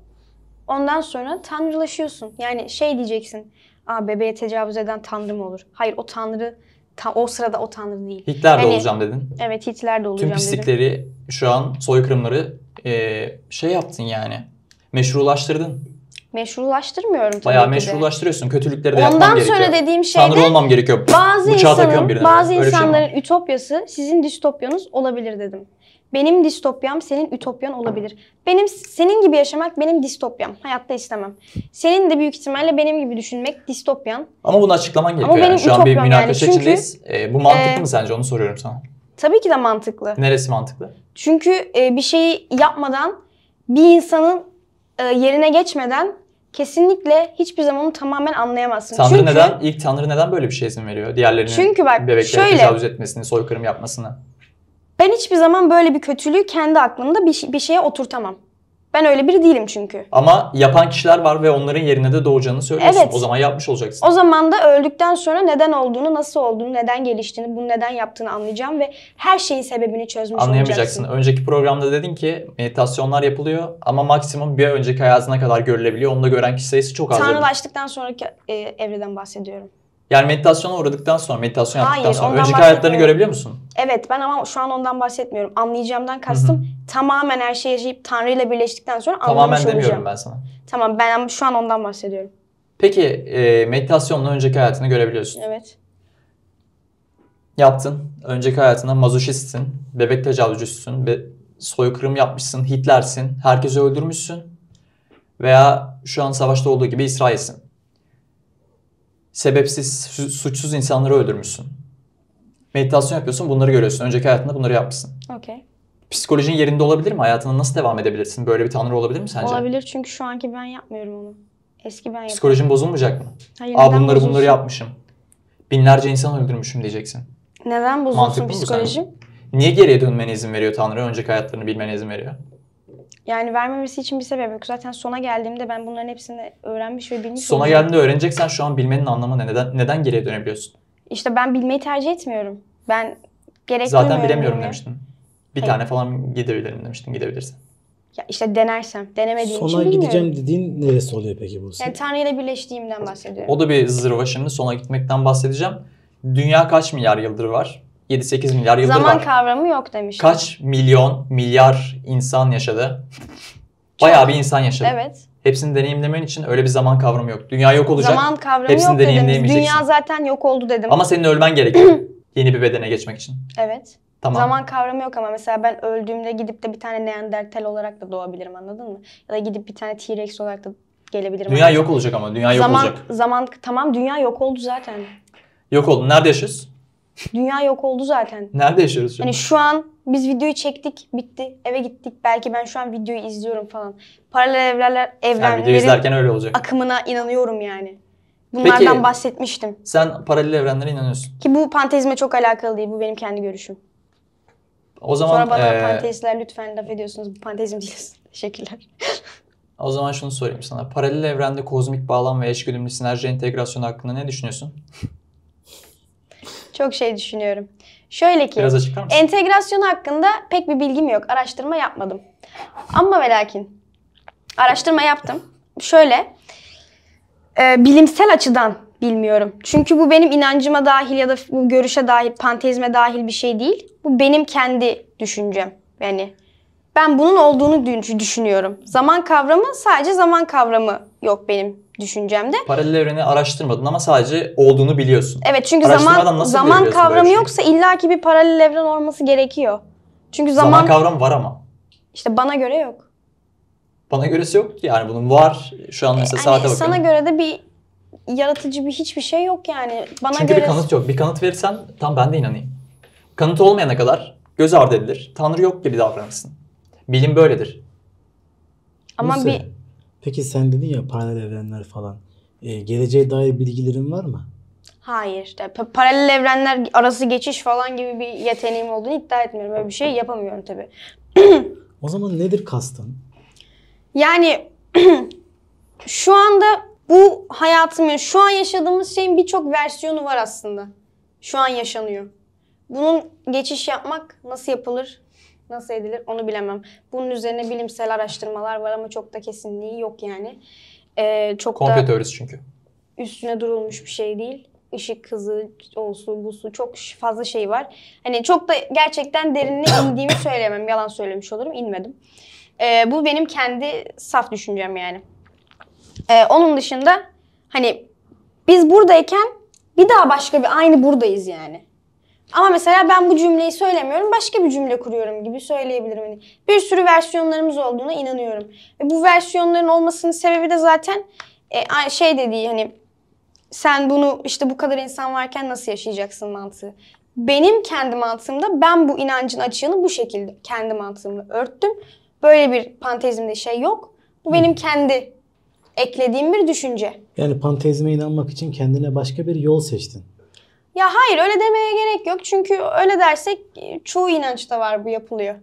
Ondan sonra tanrılaşıyorsun. Yani şey diyeceksin. Aa, bebeğe tecavüz eden tanrı mı olur? Hayır o tanrı ta, o sırada o tanrı değil. Hitler de hani, olacağım dedin. Evet Hitler de olacağım Tüm pislikleri dedim. şu an soykırımları e, şey yaptın yani. Meşrulaştırdın. Meşrulaştırmıyorum tabii Bayağı meşrulaştırıyorsun. Kötülükleri de Ondan yapmam gerekiyor. Ondan sonra dediğim şey Tanrı olmam gerekiyor. Bazı Bıçağı insanın, bazı şey insanların şey ütopyası sizin distopyanız olabilir dedim. Benim distopyam senin ütopyan olabilir. Benim senin gibi yaşamak benim distopyam. Hayatta istemem. Senin de büyük ihtimalle benim gibi düşünmek distopyan. Ama bunu açıklaman gerekiyor. Ama yani. Şu an bir münakaşa yani. içindeyiz. E, bu mantıklı e, mı sence onu soruyorum sana. Tabii ki de mantıklı. Neresi mantıklı? Çünkü e, bir şeyi yapmadan bir insanın e, yerine geçmeden kesinlikle hiçbir zaman onu tamamen anlayamazsın. Tanrı çünkü, neden ilk Tanrı neden böyle bir şey izin veriyor? Diğerlerinin çünkü bak, bebeklere şöyle, tecavüz etmesini, soykırım yapmasını. Ben hiçbir zaman böyle bir kötülüğü kendi aklımda bir, bir şeye oturtamam. Ben öyle biri değilim çünkü. Ama yapan kişiler var ve onların yerine de doğacağını söylüyorsun. Evet. O zaman yapmış olacaksın. O zaman da öldükten sonra neden olduğunu, nasıl olduğunu, neden geliştiğini, bunu neden yaptığını anlayacağım ve her şeyin sebebini çözmüş Anlayamayacaksın. olacaksın. Önceki programda dedin ki meditasyonlar yapılıyor ama maksimum bir önceki hayatına kadar görülebiliyor. Onu da gören kişi sayısı çok az. Tanrılaştıktan sonraki e, evreden bahsediyorum. Yani meditasyona uğradıktan sonra, meditasyon yaptıktan sonra önceki hayatlarını görebiliyor musun? Evet ben ama şu an ondan bahsetmiyorum. Anlayacağımdan kastım tamamen her şeyi yaşayıp Tanrı ile birleştikten sonra anlamış Tamamen demiyorum ben sana. Tamam ben ama şu an ondan bahsediyorum. Peki e, meditasyonla önceki hayatını görebiliyorsun. Evet. Yaptın. Önceki hayatında mazoşistsin, bebek tecavüzcüsün, be- soykırım yapmışsın, Hitler'sin, herkesi öldürmüşsün. Veya şu an savaşta olduğu gibi İsrail'sin sebepsiz suçsuz insanları öldürmüşsün. Meditasyon yapıyorsun bunları görüyorsun. Önceki hayatında bunları yapmışsın. Okey. Psikolojin yerinde olabilir mi? Hayatına nasıl devam edebilirsin? Böyle bir tanrı olabilir mi sence? Olabilir çünkü şu anki ben yapmıyorum onu. Eski ben yapıyorum. Psikolojin bozulmayacak mı? Hayır, Aa bunları bozulsun? bunları yapmışım. Binlerce insan öldürmüşüm diyeceksin. Neden bozulsun Mantıklı psikolojim? Niye geriye dönmene izin veriyor Tanrı? Önceki hayatlarını bilmene izin veriyor. Yani vermemesi için bir sebep yok. Zaten sona geldiğimde ben bunların hepsini öğrenmiş ve bilmiş Sona geldiğinde öğreneceksen şu an bilmenin anlamı ne? Neden, neden geriye dönebiliyorsun? İşte ben bilmeyi tercih etmiyorum. Ben gerek Zaten bilemiyorum bilmiyorum. demiştin. Bir Hayır. tane falan gidebilirim demiştin. Gidebilirsin. Ya işte denersem. Denemediğim Sona için bilmiyorum. gideceğim dediğin neresi oluyor peki bu? Yani Tanrı ile birleştiğimden bahsediyorum. O da bir zırva şimdi. Sona gitmekten bahsedeceğim. Dünya kaç milyar yıldır var? 7-8 milyar yıldır Zaman var. Zaman kavramı yok demiştim. Kaç milyon, milyar insan yaşadı? Bayağı bir insan yaşadı. Evet. Hepsini deneyimlemen için öyle bir zaman kavramı yok. Dünya yok olacak. Zaman kavramı Hepsini yok deneyimleyemeyeceksin. Dünya zaten yok oldu dedim. Ama senin ölmen gerekiyor. [clears throat] Yeni bir bedene geçmek için. Evet. Tamam. Zaman kavramı yok ama mesela ben öldüğümde gidip de bir tane Neandertal olarak da doğabilirim anladın mı? Ya da gidip bir tane T-Rex olarak da gelebilirim. Dünya anladın. yok olacak ama dünya yok zaman, olacak. Zaman tamam dünya yok oldu zaten. Yok oldu. Nerede yaşıyoruz? Dünya yok oldu zaten. Nerede yaşıyoruz şimdi? Hani şu an biz videoyu çektik, bitti, eve gittik. Belki ben şu an videoyu izliyorum falan. Paralel evrenler evrenlerin yani video izlerken öyle olacak. akımına inanıyorum yani. Bunlardan Peki, bahsetmiştim. Sen paralel evrenlere inanıyorsun. Ki bu pantezime çok alakalı değil. Bu benim kendi görüşüm. O zaman Sonra bana ee... pantezler lütfen laf ediyorsunuz. Bu pantezim değil. [laughs] Teşekkürler. o zaman şunu sorayım sana. Paralel evrende kozmik bağlam ve eşgüdümlü sinerji entegrasyonu hakkında ne düşünüyorsun? [laughs] Çok şey düşünüyorum. Şöyle ki Biraz entegrasyon hakkında pek bir bilgim yok. Araştırma yapmadım. Ama ve lakin araştırma yaptım. Şöyle e, bilimsel açıdan bilmiyorum. Çünkü bu benim inancıma dahil ya da bu görüşe dahil, panteizme dahil bir şey değil. Bu benim kendi düşüncem. Yani ben bunun olduğunu düşünüyorum. Zaman kavramı sadece zaman kavramı yok benim düşüncemde. Paralel evreni araştırmadın ama sadece olduğunu biliyorsun. Evet çünkü zaman zaman kavramı şey? yoksa illaki bir paralel evren olması gerekiyor. Çünkü zaman, zaman kavramı var ama. İşte bana göre yok. Bana göresi yok yani bunun var. Şu an mesela e, saate hani bakıyorum. Sana göre de bir yaratıcı bir hiçbir şey yok yani. Bana Çünkü göre... bir kanıt yok. Bir kanıt verirsen tam ben de inanayım. Kanıt olmayana kadar göz ardı edilir. Tanrı yok gibi davranırsın. Bilim böyledir. Ama Nasıl? bir Peki sen dedin ya paralel evrenler falan. Ee, geleceğe dair bilgilerin var mı? Hayır. pa- paralel evrenler arası geçiş falan gibi bir yeteneğim olduğunu iddia etmiyorum. Böyle bir şey yapamıyorum tabii. o zaman nedir kastın? Yani [clears throat] şu anda bu hayatım, yani şu an yaşadığımız şeyin birçok versiyonu var aslında. Şu an yaşanıyor. Bunun geçiş yapmak nasıl yapılır? nasıl edilir onu bilemem. Bunun üzerine bilimsel araştırmalar var ama çok da kesinliği yok yani. Ee, çok Komple da teorisi çünkü. üstüne durulmuş bir şey değil. Işık kızı olsun, busu çok fazla şey var. Hani çok da gerçekten derinine [coughs] indiğimi söyleyemem. Yalan söylemiş olurum. inmedim. Ee, bu benim kendi saf düşüncem yani. Ee, onun dışında hani biz buradayken bir daha başka bir aynı buradayız yani. Ama mesela ben bu cümleyi söylemiyorum, başka bir cümle kuruyorum gibi söyleyebilirim. Hani bir sürü versiyonlarımız olduğuna inanıyorum. Ve bu versiyonların olmasının sebebi de zaten e, şey dediği hani sen bunu işte bu kadar insan varken nasıl yaşayacaksın mantığı. Benim kendi mantığımda ben bu inancın açığını bu şekilde kendi mantığımla örttüm. Böyle bir pantezimde şey yok. Bu benim kendi eklediğim bir düşünce. Yani pantezime inanmak için kendine başka bir yol seçtin. Ya hayır öyle demeye gerek yok. Çünkü öyle dersek e, çoğu inançta var bu yapılıyor.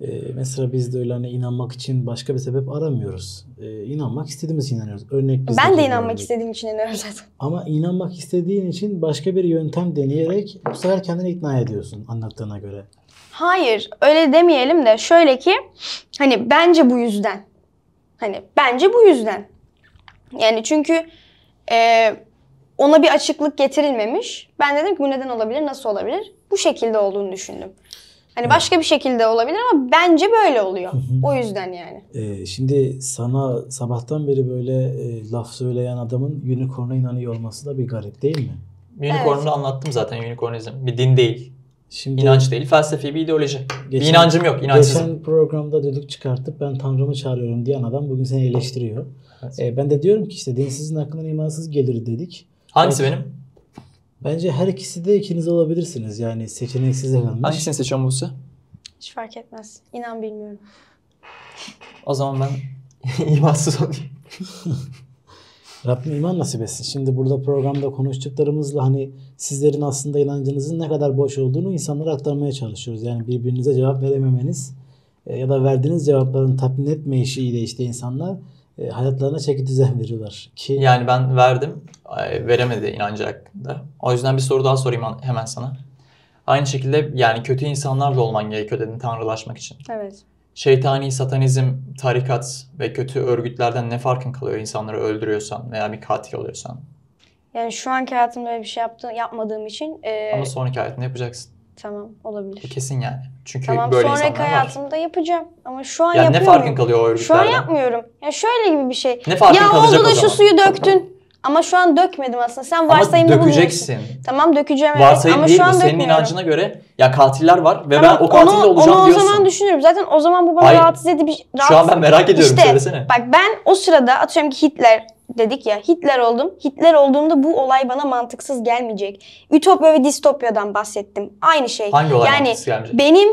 Ee, mesela biz de öyle hani inanmak için başka bir sebep aramıyoruz. Ee, inanmak istediğimiz için inanıyoruz. Örnek biz ben de inanmak örnek. istediğim için inanıyorum zaten. Ama inanmak istediğin için başka bir yöntem deneyerek bu sefer kendini ikna ediyorsun anlattığına göre. Hayır öyle demeyelim de şöyle ki hani bence bu yüzden. Hani bence bu yüzden. Yani çünkü e, ona bir açıklık getirilmemiş. Ben dedim ki bu neden olabilir, nasıl olabilir? Bu şekilde olduğunu düşündüm. Hani başka bir şekilde olabilir ama bence böyle oluyor. O yüzden yani. Ee, şimdi sana sabahtan beri böyle e, laf söyleyen adamın unicorn'a inanıyor olması da bir garip değil mi? Unicorn'u evet. anlattım zaten unicornizm. Bir din değil. Şimdi inanç değil, felsefi bir ideoloji. Geçen, bir inancım yok, inançsızım. Geçen programda düdük çıkartıp ben Tanrım'ı çağırıyorum diyen adam bugün seni eleştiriyor. Evet. Ee, ben de diyorum ki işte dinsizin hakkından imansız gelir dedik. Hangisi benim? Bence her ikisi de ikiniz olabilirsiniz. Yani seçenek size kalmış. Hangisini seçiyorum Buse? Hiç fark etmez. İnan bilmiyorum. O zaman ben [laughs] imansız olayım. [laughs] Rabbim iman nasip etsin. Şimdi burada programda konuştuklarımızla hani sizlerin aslında inancınızın ne kadar boş olduğunu insanlara aktarmaya çalışıyoruz. Yani birbirinize cevap verememeniz e, ya da verdiğiniz cevapların tatmin etmeyişiyle işte insanlar e, hayatlarına çeki düzen veriyorlar. Ki... Yani ben verdim, e, veremedi inancı da. O yüzden bir soru daha sorayım hemen sana. Aynı şekilde yani kötü insanlarla olman gerekiyor dedin tanrılaşmak için. Evet. Şeytani, satanizm, tarikat ve kötü örgütlerden ne farkın kalıyor insanları öldürüyorsan veya bir katil oluyorsan? Yani şu anki hayatımda öyle bir şey yaptığım, yapmadığım için... E... Ama sonraki hayatında yapacaksın. Tamam olabilir. E, kesin yani. Çünkü tamam, böyle sonraki insanlar hayatımda yapacağım. Ama şu an yani yapıyorum. ne farkın kalıyor o örgütlerden? Şu an yapmıyorum. Ya yani şöyle gibi bir şey. Ne farkın ya kalacak oldu da şu suyu döktün. Ama şu an dökmedim aslında. Sen varsayımda Ama dökeceksin. Bulunursun. Tamam dökeceğim evet. Varsayım Ama değil şu an bu. Senin dökmüyorum. inancına göre ya katiller var ve tamam, ben o katilde onu, olacağım onu diyorsun. Onu o zaman düşünürüm. Zaten o zaman bu bana Hayır. rahatsız edici bir rahatsız... Şu an ben merak ediyorum işte, söylesene. Bak ben o sırada atıyorum ki Hitler dedik ya Hitler oldum. Hitler olduğumda bu olay bana mantıksız gelmeyecek. Ütopya ve distopyadan bahsettim. Aynı şey. Hangi olay yani Benim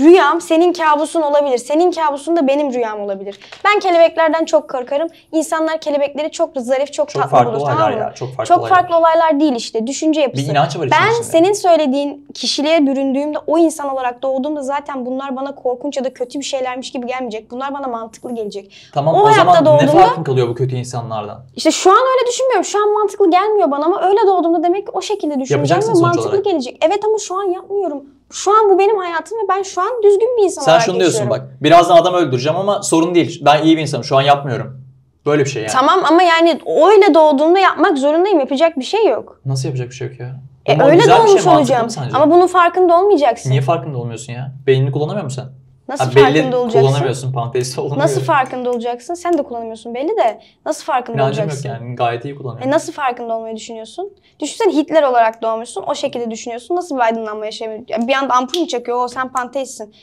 Rüyam senin kabusun olabilir. Senin kabusun da benim rüyam olabilir. Ben kelebeklerden çok korkarım. İnsanlar kelebekleri çok zarif, çok, çok tatlı farklı bulur. Olaylar tamam mı? Ya, çok farklı çok olaylar. olaylar değil işte. Düşünce yapısı. Bir inanç var Ben içinde. senin söylediğin kişiliğe büründüğümde o insan olarak doğduğumda zaten bunlar bana korkunç ya da kötü bir şeylermiş gibi gelmeyecek. Bunlar bana mantıklı gelecek. Tamam o, o zaman doğduğumda, ne farkın kalıyor bu kötü insanlardan? İşte şu an öyle düşünmüyorum. Şu an mantıklı gelmiyor bana ama öyle doğduğumda demek ki o şekilde düşüneceğim ve mantıklı olarak. gelecek. Evet ama şu an yapmıyorum şu an bu benim hayatım ve ben şu an düzgün bir insan Sen olarak şunu yaşıyorum. diyorsun bak. Birazdan adam öldüreceğim ama sorun değil. Ben iyi bir insanım. Şu an yapmıyorum. Böyle bir şey yani. Tamam ama yani öyle doğduğumda yapmak zorundayım. Yapacak bir şey yok. Nasıl yapacak bir şey yok ya? E, Ama öyle doğmuş şey, olacağım. mı Ama bunun farkında olmayacaksın. Niye farkında olmuyorsun ya? Beynini kullanamıyor musun sen? Nasıl Abi farkında olacaksın? kullanamıyorsun pampesi olamıyor. Nasıl farkında olacaksın? Sen de kullanamıyorsun belli de. Nasıl farkında İnancım olacaksın? yok yani gayet iyi kullanıyorum. E nasıl farkında olmayı düşünüyorsun? Düşünsen Hitler olarak doğmuşsun. O şekilde düşünüyorsun. Nasıl bir aydınlanma yaşayabiliyorsun? Bir anda ampul mü çakıyor? O sen panteistsin.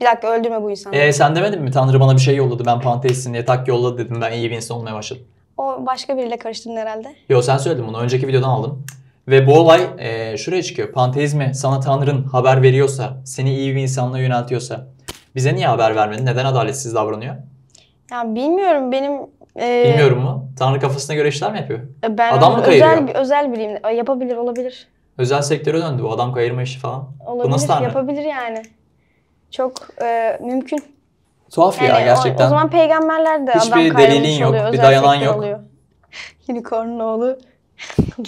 Bir dakika öldürme bu insanları. E, sen demedin mi Tanrı bana bir şey yolladı ben panteistim yatak yolladı dedim ben iyi bir insan olmaya başladım. O başka biriyle karıştırdın herhalde. Yok sen söyledin bunu önceki videodan aldım. Ve bu olay e, şuraya çıkıyor. Panteizmi sana Tanrı'nın haber veriyorsa, seni iyi bir insanla yöneltiyorsa, bize niye haber vermedi? Neden adaletsiz davranıyor? Ya bilmiyorum benim... E, bilmiyorum mu? Tanrı kafasına göre işler mi yapıyor? E, ben adam mı kayırıyor? Özel, özel biriyim. E, yapabilir olabilir. Özel sektöre döndü bu adam kayırma işi falan. Olabilir, Bu nasıl tanrı? yapabilir yani. Çok e, mümkün. Tuhaf yani ya gerçekten. O, o zaman peygamberler de Hiçbir adam kayırmış delilin yok, oluyor. bir dayanan yok. Oluyor. [laughs] Unicorn oğlu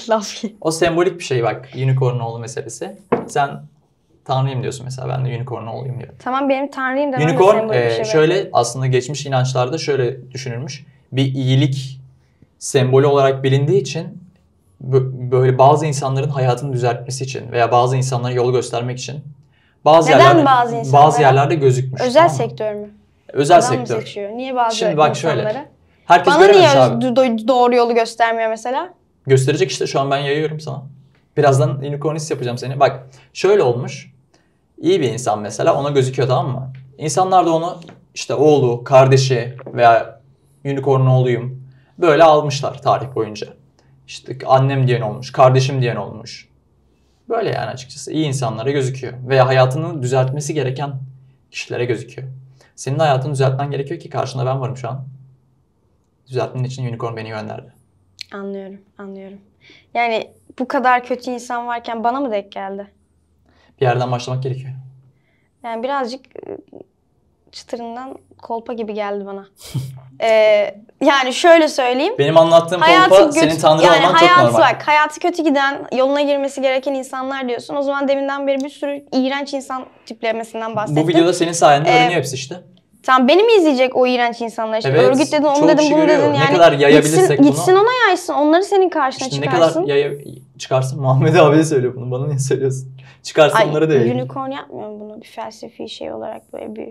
laf [laughs] O sembolik bir şey bak unicorn oğlu meselesi. Sen tanrıyım diyorsun mesela ben de unicorn olayım diyor. Tamam benim tanrıyım demem. Unicorn e, şey şöyle aslında geçmiş inançlarda şöyle düşünülmüş. Bir iyilik sembolü olarak bilindiği için böyle bazı insanların hayatını düzeltmesi için veya bazı insanlara yol göstermek için bazı Neden yerlerde bazı, bazı yerlerde gözükmüş. Özel tamam sektör mü? Özel Adam sektör. Seçiyor? Niye bazı Şimdi bak insanları? şöyle. Herkes Bana niye abi. doğru yolu göstermiyor mesela? Gösterecek işte şu an ben yayıyorum sana. Birazdan unicornist yapacağım seni. Bak şöyle olmuş iyi bir insan mesela ona gözüküyor tamam mı? İnsanlar da onu işte oğlu, kardeşi veya unicorn oğluyum böyle almışlar tarih boyunca. İşte annem diyen olmuş, kardeşim diyen olmuş. Böyle yani açıkçası iyi insanlara gözüküyor. Veya hayatını düzeltmesi gereken kişilere gözüküyor. Senin hayatını düzeltmen gerekiyor ki karşında ben varım şu an. Düzeltmen için unicorn beni gönderdi. Anlıyorum, anlıyorum. Yani bu kadar kötü insan varken bana mı denk geldi? Bir yerden başlamak gerekiyor. Yani birazcık e, çıtırından kolpa gibi geldi bana. ee, [laughs] yani şöyle söyleyeyim. Benim anlattığım hayatı kolpa kötü, senin tanrı yani olman hayatı, çok normal. Bak, hayatı kötü giden, yoluna girmesi gereken insanlar diyorsun. O zaman deminden beri bir sürü iğrenç insan tiplemesinden bahsettim. Bu videoda senin sayende ee, öğreniyor hepsi işte. Tam beni mi izleyecek o iğrenç insanlar işte? Evet, Örgüt dedin, onu dedim, bunu dedin. Yani ne kadar yayabilirsek gitsin, bunu. Gitsin ona yaysın. Onları senin karşına işte çıkarsın. Ne kadar yaya, çıkarsın? Muhammed abi de söylüyor bunu. Bana niye söylüyorsun? Çıkarsın Ay, onları da yayın. Unicorn yapmıyorum bunu. Bir felsefi şey olarak böyle bir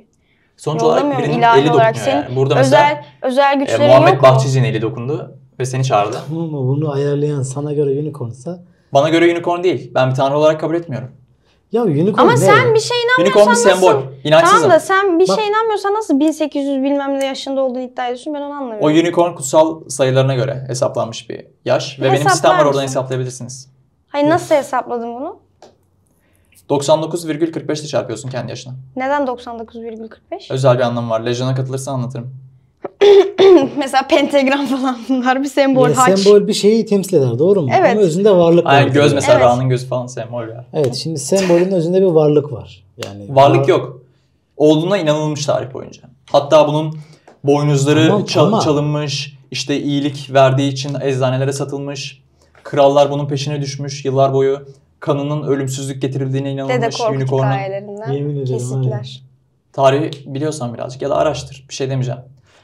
Sonuç olarak birinin eli dokunuyor olarak senin yani. Burada özel, mesela özel güçleri e, Muhammed yok Bahçeci'nin eli dokundu ve seni çağırdı. Tamam ama bunu ayarlayan sana göre unicornsa? Bana göre unicorn değil. Ben bir tanrı olarak kabul etmiyorum. Ya unicorn Ama ne? sen bir şey inanmıyorsan Unicorn bir nasıl? sembol. İnançsızım. Tamam da sen bir şey inanmıyorsan nasıl 1800 bilmem ne yaşında olduğunu iddia ediyorsun ben onu anlamıyorum. O unicorn kutsal sayılarına göre hesaplanmış bir yaş. Ve benim sistem var oradan hesaplayabilirsiniz. Hayır nasıl hesapladın bunu? 99,45 ile çarpıyorsun kendi yaşına. Neden 99,45? Özel bir anlamı var. Lejana katılırsan anlatırım. [coughs] mesela pentagram falan bunlar bir sembol ya, haç. Sembol bir şeyi temsil eder doğru mu? Evet. Ama özünde varlık Aynen, var. Aynen göz mesela evet. Ra'nın gözü falan sembol ya. Evet şimdi sembolün özünde bir varlık var. Yani varlık var... yok. Olduğuna inanılmış tarih boyunca. Hatta bunun boynuzları tamam, çal- ama... çalınmış, işte iyilik verdiği için eczanelere satılmış. Krallar bunun peşine düşmüş yıllar boyu. Kanının ölümsüzlük getirildiğine inanılmış. Dede Korkut hikayelerinden kesitler. Tarihi biliyorsan birazcık ya da araştır. Bir şey demeyeceğim.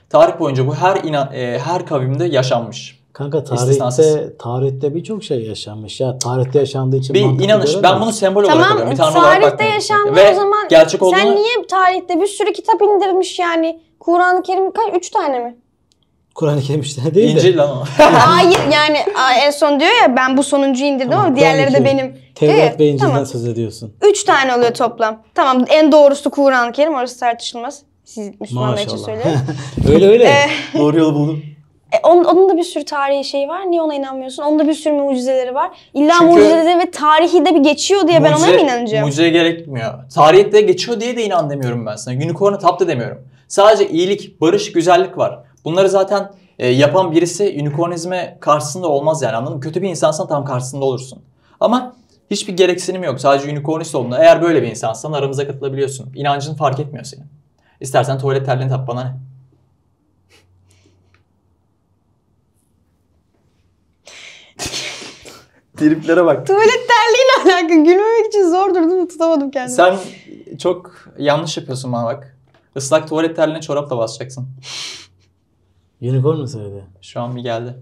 Tarih boyunca bu her inan, e, her kavimde yaşanmış. Kanka tarihte tarihte birçok şey yaşanmış ya. Tarihte yaşandığı için bir inanış. Ben mi? bunu sembol olarak tamam, görüyorum. Tamam. Tarihte yaşandı Ve o zaman gerçek olduğunu... sen niye tarihte bir sürü kitap indirmiş yani? Kur'an-ı Kerim kaç? Üç tane mi? Kur'an-ı Kerim işte değil İncil de. İncil ama. [laughs] Hayır yani en son diyor ya ben bu sonuncu indirdim tamam, ama diğerleri de benim. Tevrat ve İncil'den tamam. söz ediyorsun. Üç tane oluyor toplam. Tamam en doğrusu Kur'an-ı Kerim orası tartışılmaz. Siz Müslümanlar için söylüyorum. [laughs] öyle öyle. E, Doğru yolu buldum. [laughs] E, onun, onun da bir sürü tarihi şeyi var. Niye ona inanmıyorsun? Onun da bir sürü mucizeleri var. İlla Çünkü ve tarihi de bir geçiyor diye mucize, ben ona mı inanacağım? Mucize gerekmiyor. Tarihte geçiyor diye de inan demiyorum ben sana. Unicorn'a tap da demiyorum. Sadece iyilik, barış, güzellik var. Bunları zaten e, yapan birisi unicornizme karşısında olmaz yani anladın mı? Kötü bir insansan tam karşısında olursun. Ama hiçbir gereksinim yok. Sadece unicornist olduğunda eğer böyle bir insansan aramıza katılabiliyorsun. İnancın fark etmiyor senin. İstersen tuvalet terliğini tap bana ne? [laughs] Triplere bak. Tuvalet terliğiyle alaka. Gülmemek için zor durdum tutamadım kendimi. Sen çok yanlış yapıyorsun bana bak. Islak tuvalet terliğine çorapla basacaksın. Unicorn mu söyledi? Şu an bir geldi.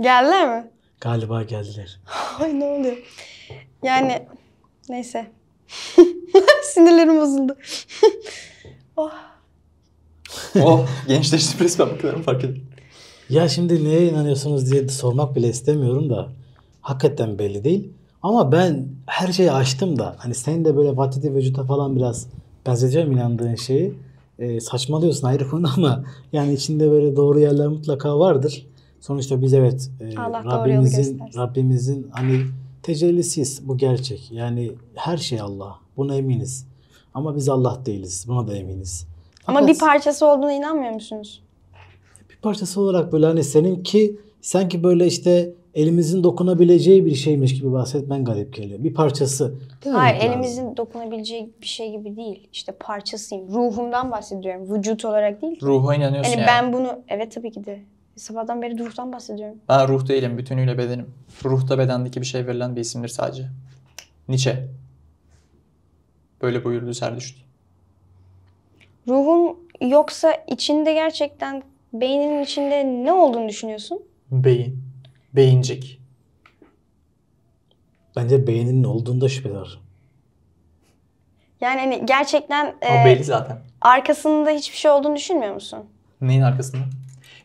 Geldiler mi? Galiba geldiler. [laughs] Ay ne oluyor? Yani neyse. [laughs] [laughs] Sinirlerim bozuldu. [laughs] oh. oh gençleştim resmen bakıyorum fark edin. Ya şimdi neye inanıyorsunuz diye sormak bile istemiyorum da hakikaten belli değil. Ama ben her şeyi açtım da hani sen de böyle vatidi vücuta falan biraz benzeteceğim inandığın şeyi. E, saçmalıyorsun ayrı konu ama yani içinde böyle doğru yerler mutlaka vardır. Sonuçta biz evet e, Allah Rabbimizin Rabbimizin hani Tecellisiz bu gerçek. Yani her şey Allah. Buna eminiz. Ama biz Allah değiliz. Buna da eminiz. Fakat Ama bir parçası olduğuna inanmıyor musunuz? Bir parçası olarak böyle hani seninki sanki böyle işte elimizin dokunabileceği bir şeymiş gibi bahsetmen garip geliyor. Bir parçası. Değil Hayır lazım? elimizin dokunabileceği bir şey gibi değil. İşte parçasıyım. Ruhumdan bahsediyorum. Vücut olarak değil. Ruha inanıyorsun yani. yani. ben bunu evet tabii ki de Sabahtan beri ruhtan bahsediyorum. Ben ruh değilim, bütünüyle bedenim. Ruhta bedendeki bir şey verilen bir isimdir sadece. Nietzsche. Böyle buyurdu Serdüşt. Ruhun yoksa içinde gerçekten beyninin içinde ne olduğunu düşünüyorsun? Beyin. Beyincik. Bence beyninin olduğunda şüphe Yani hani gerçekten... O e, belli zaten. Arkasında hiçbir şey olduğunu düşünmüyor musun? Neyin arkasında?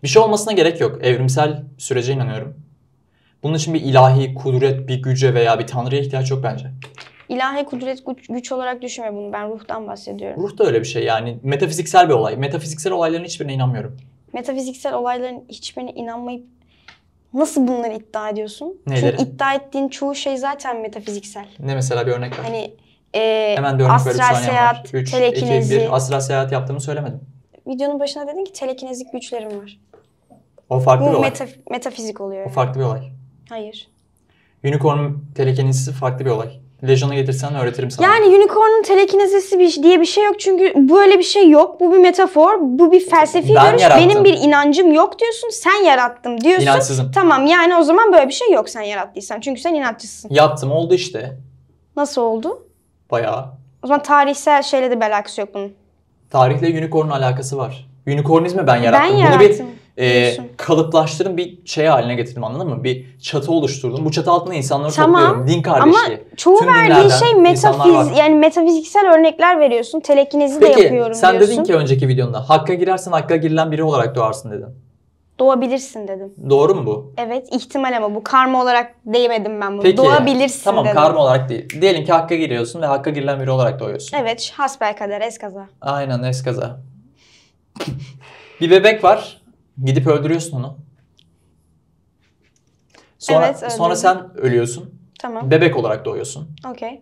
Bir şey olmasına gerek yok. Evrimsel sürece inanıyorum. Bunun için bir ilahi kudret, bir güce veya bir tanrıya ihtiyaç yok bence. İlahi kudret güç, güç olarak düşünme bunu. Ben ruhtan bahsediyorum. Ruh da öyle bir şey yani. Metafiziksel bir olay. Metafiziksel olayların hiçbirine inanmıyorum. Metafiziksel olayların hiçbirine inanmayıp nasıl bunları iddia ediyorsun? Neyleri? Çünkü iddia ettiğin çoğu şey zaten metafiziksel. Ne mesela bir örnek ver. Hani e, Hemen bir örnek astral bir seyahat, var. 3, telekinezi. 2, 1. Astral seyahat yaptığımı söylemedim. Videonun başına dedin ki telekinezik güçlerim var. O farklı Bu bir olay. metafizik oluyor. O yani. farklı bir olay. Hayır. Unicorn telekinezisi farklı bir olay. Legion'a getirsen öğretirim sana. Yani unicorn'un telekinezisi diye bir şey yok çünkü böyle bir şey yok. Bu bir metafor, bu bir felsefi Ben görüş. yarattım. Benim bir inancım yok diyorsun. Sen yarattım diyorsun. İnançsızım. Tamam yani o zaman böyle bir şey yok sen yarattıysan. Çünkü sen inatçısın. Yaptım oldu işte. Nasıl oldu? Bayağı. O zaman tarihsel şeyle de bir alakası yok bunun. Tarihle unicorn'un alakası var. Unicornizmi ben yarattım. Ben Bunu bir yarattım e, ee, kalıplaştırın bir şey haline getirdim anladın mı? Bir çatı oluşturdum. Bu çatı altında insanları tamam. topluyorum. Din kardeşliği. Ama çoğu Tüm verdiği şey metafiz yani metafiziksel örnekler veriyorsun. Telekinezi Peki, de yapıyorum sen dedin ki önceki videonda hakka girersen hakka girilen biri olarak doğarsın dedin. Doğabilirsin dedim. Doğru mu bu? Evet ihtimal ama bu karma olarak değmedim ben bunu. Peki, Doğabilirsin tamam, dedim. Tamam karma olarak değil. Diyelim ki hakka giriyorsun ve hakka girilen biri olarak doğuyorsun. Evet hasbelkader eskaza. Aynen eskaza. bir bebek var Gidip öldürüyorsun onu. Sonra, evet, sonra sen ölüyorsun. Tamam. Bebek olarak doğuyorsun. Okey.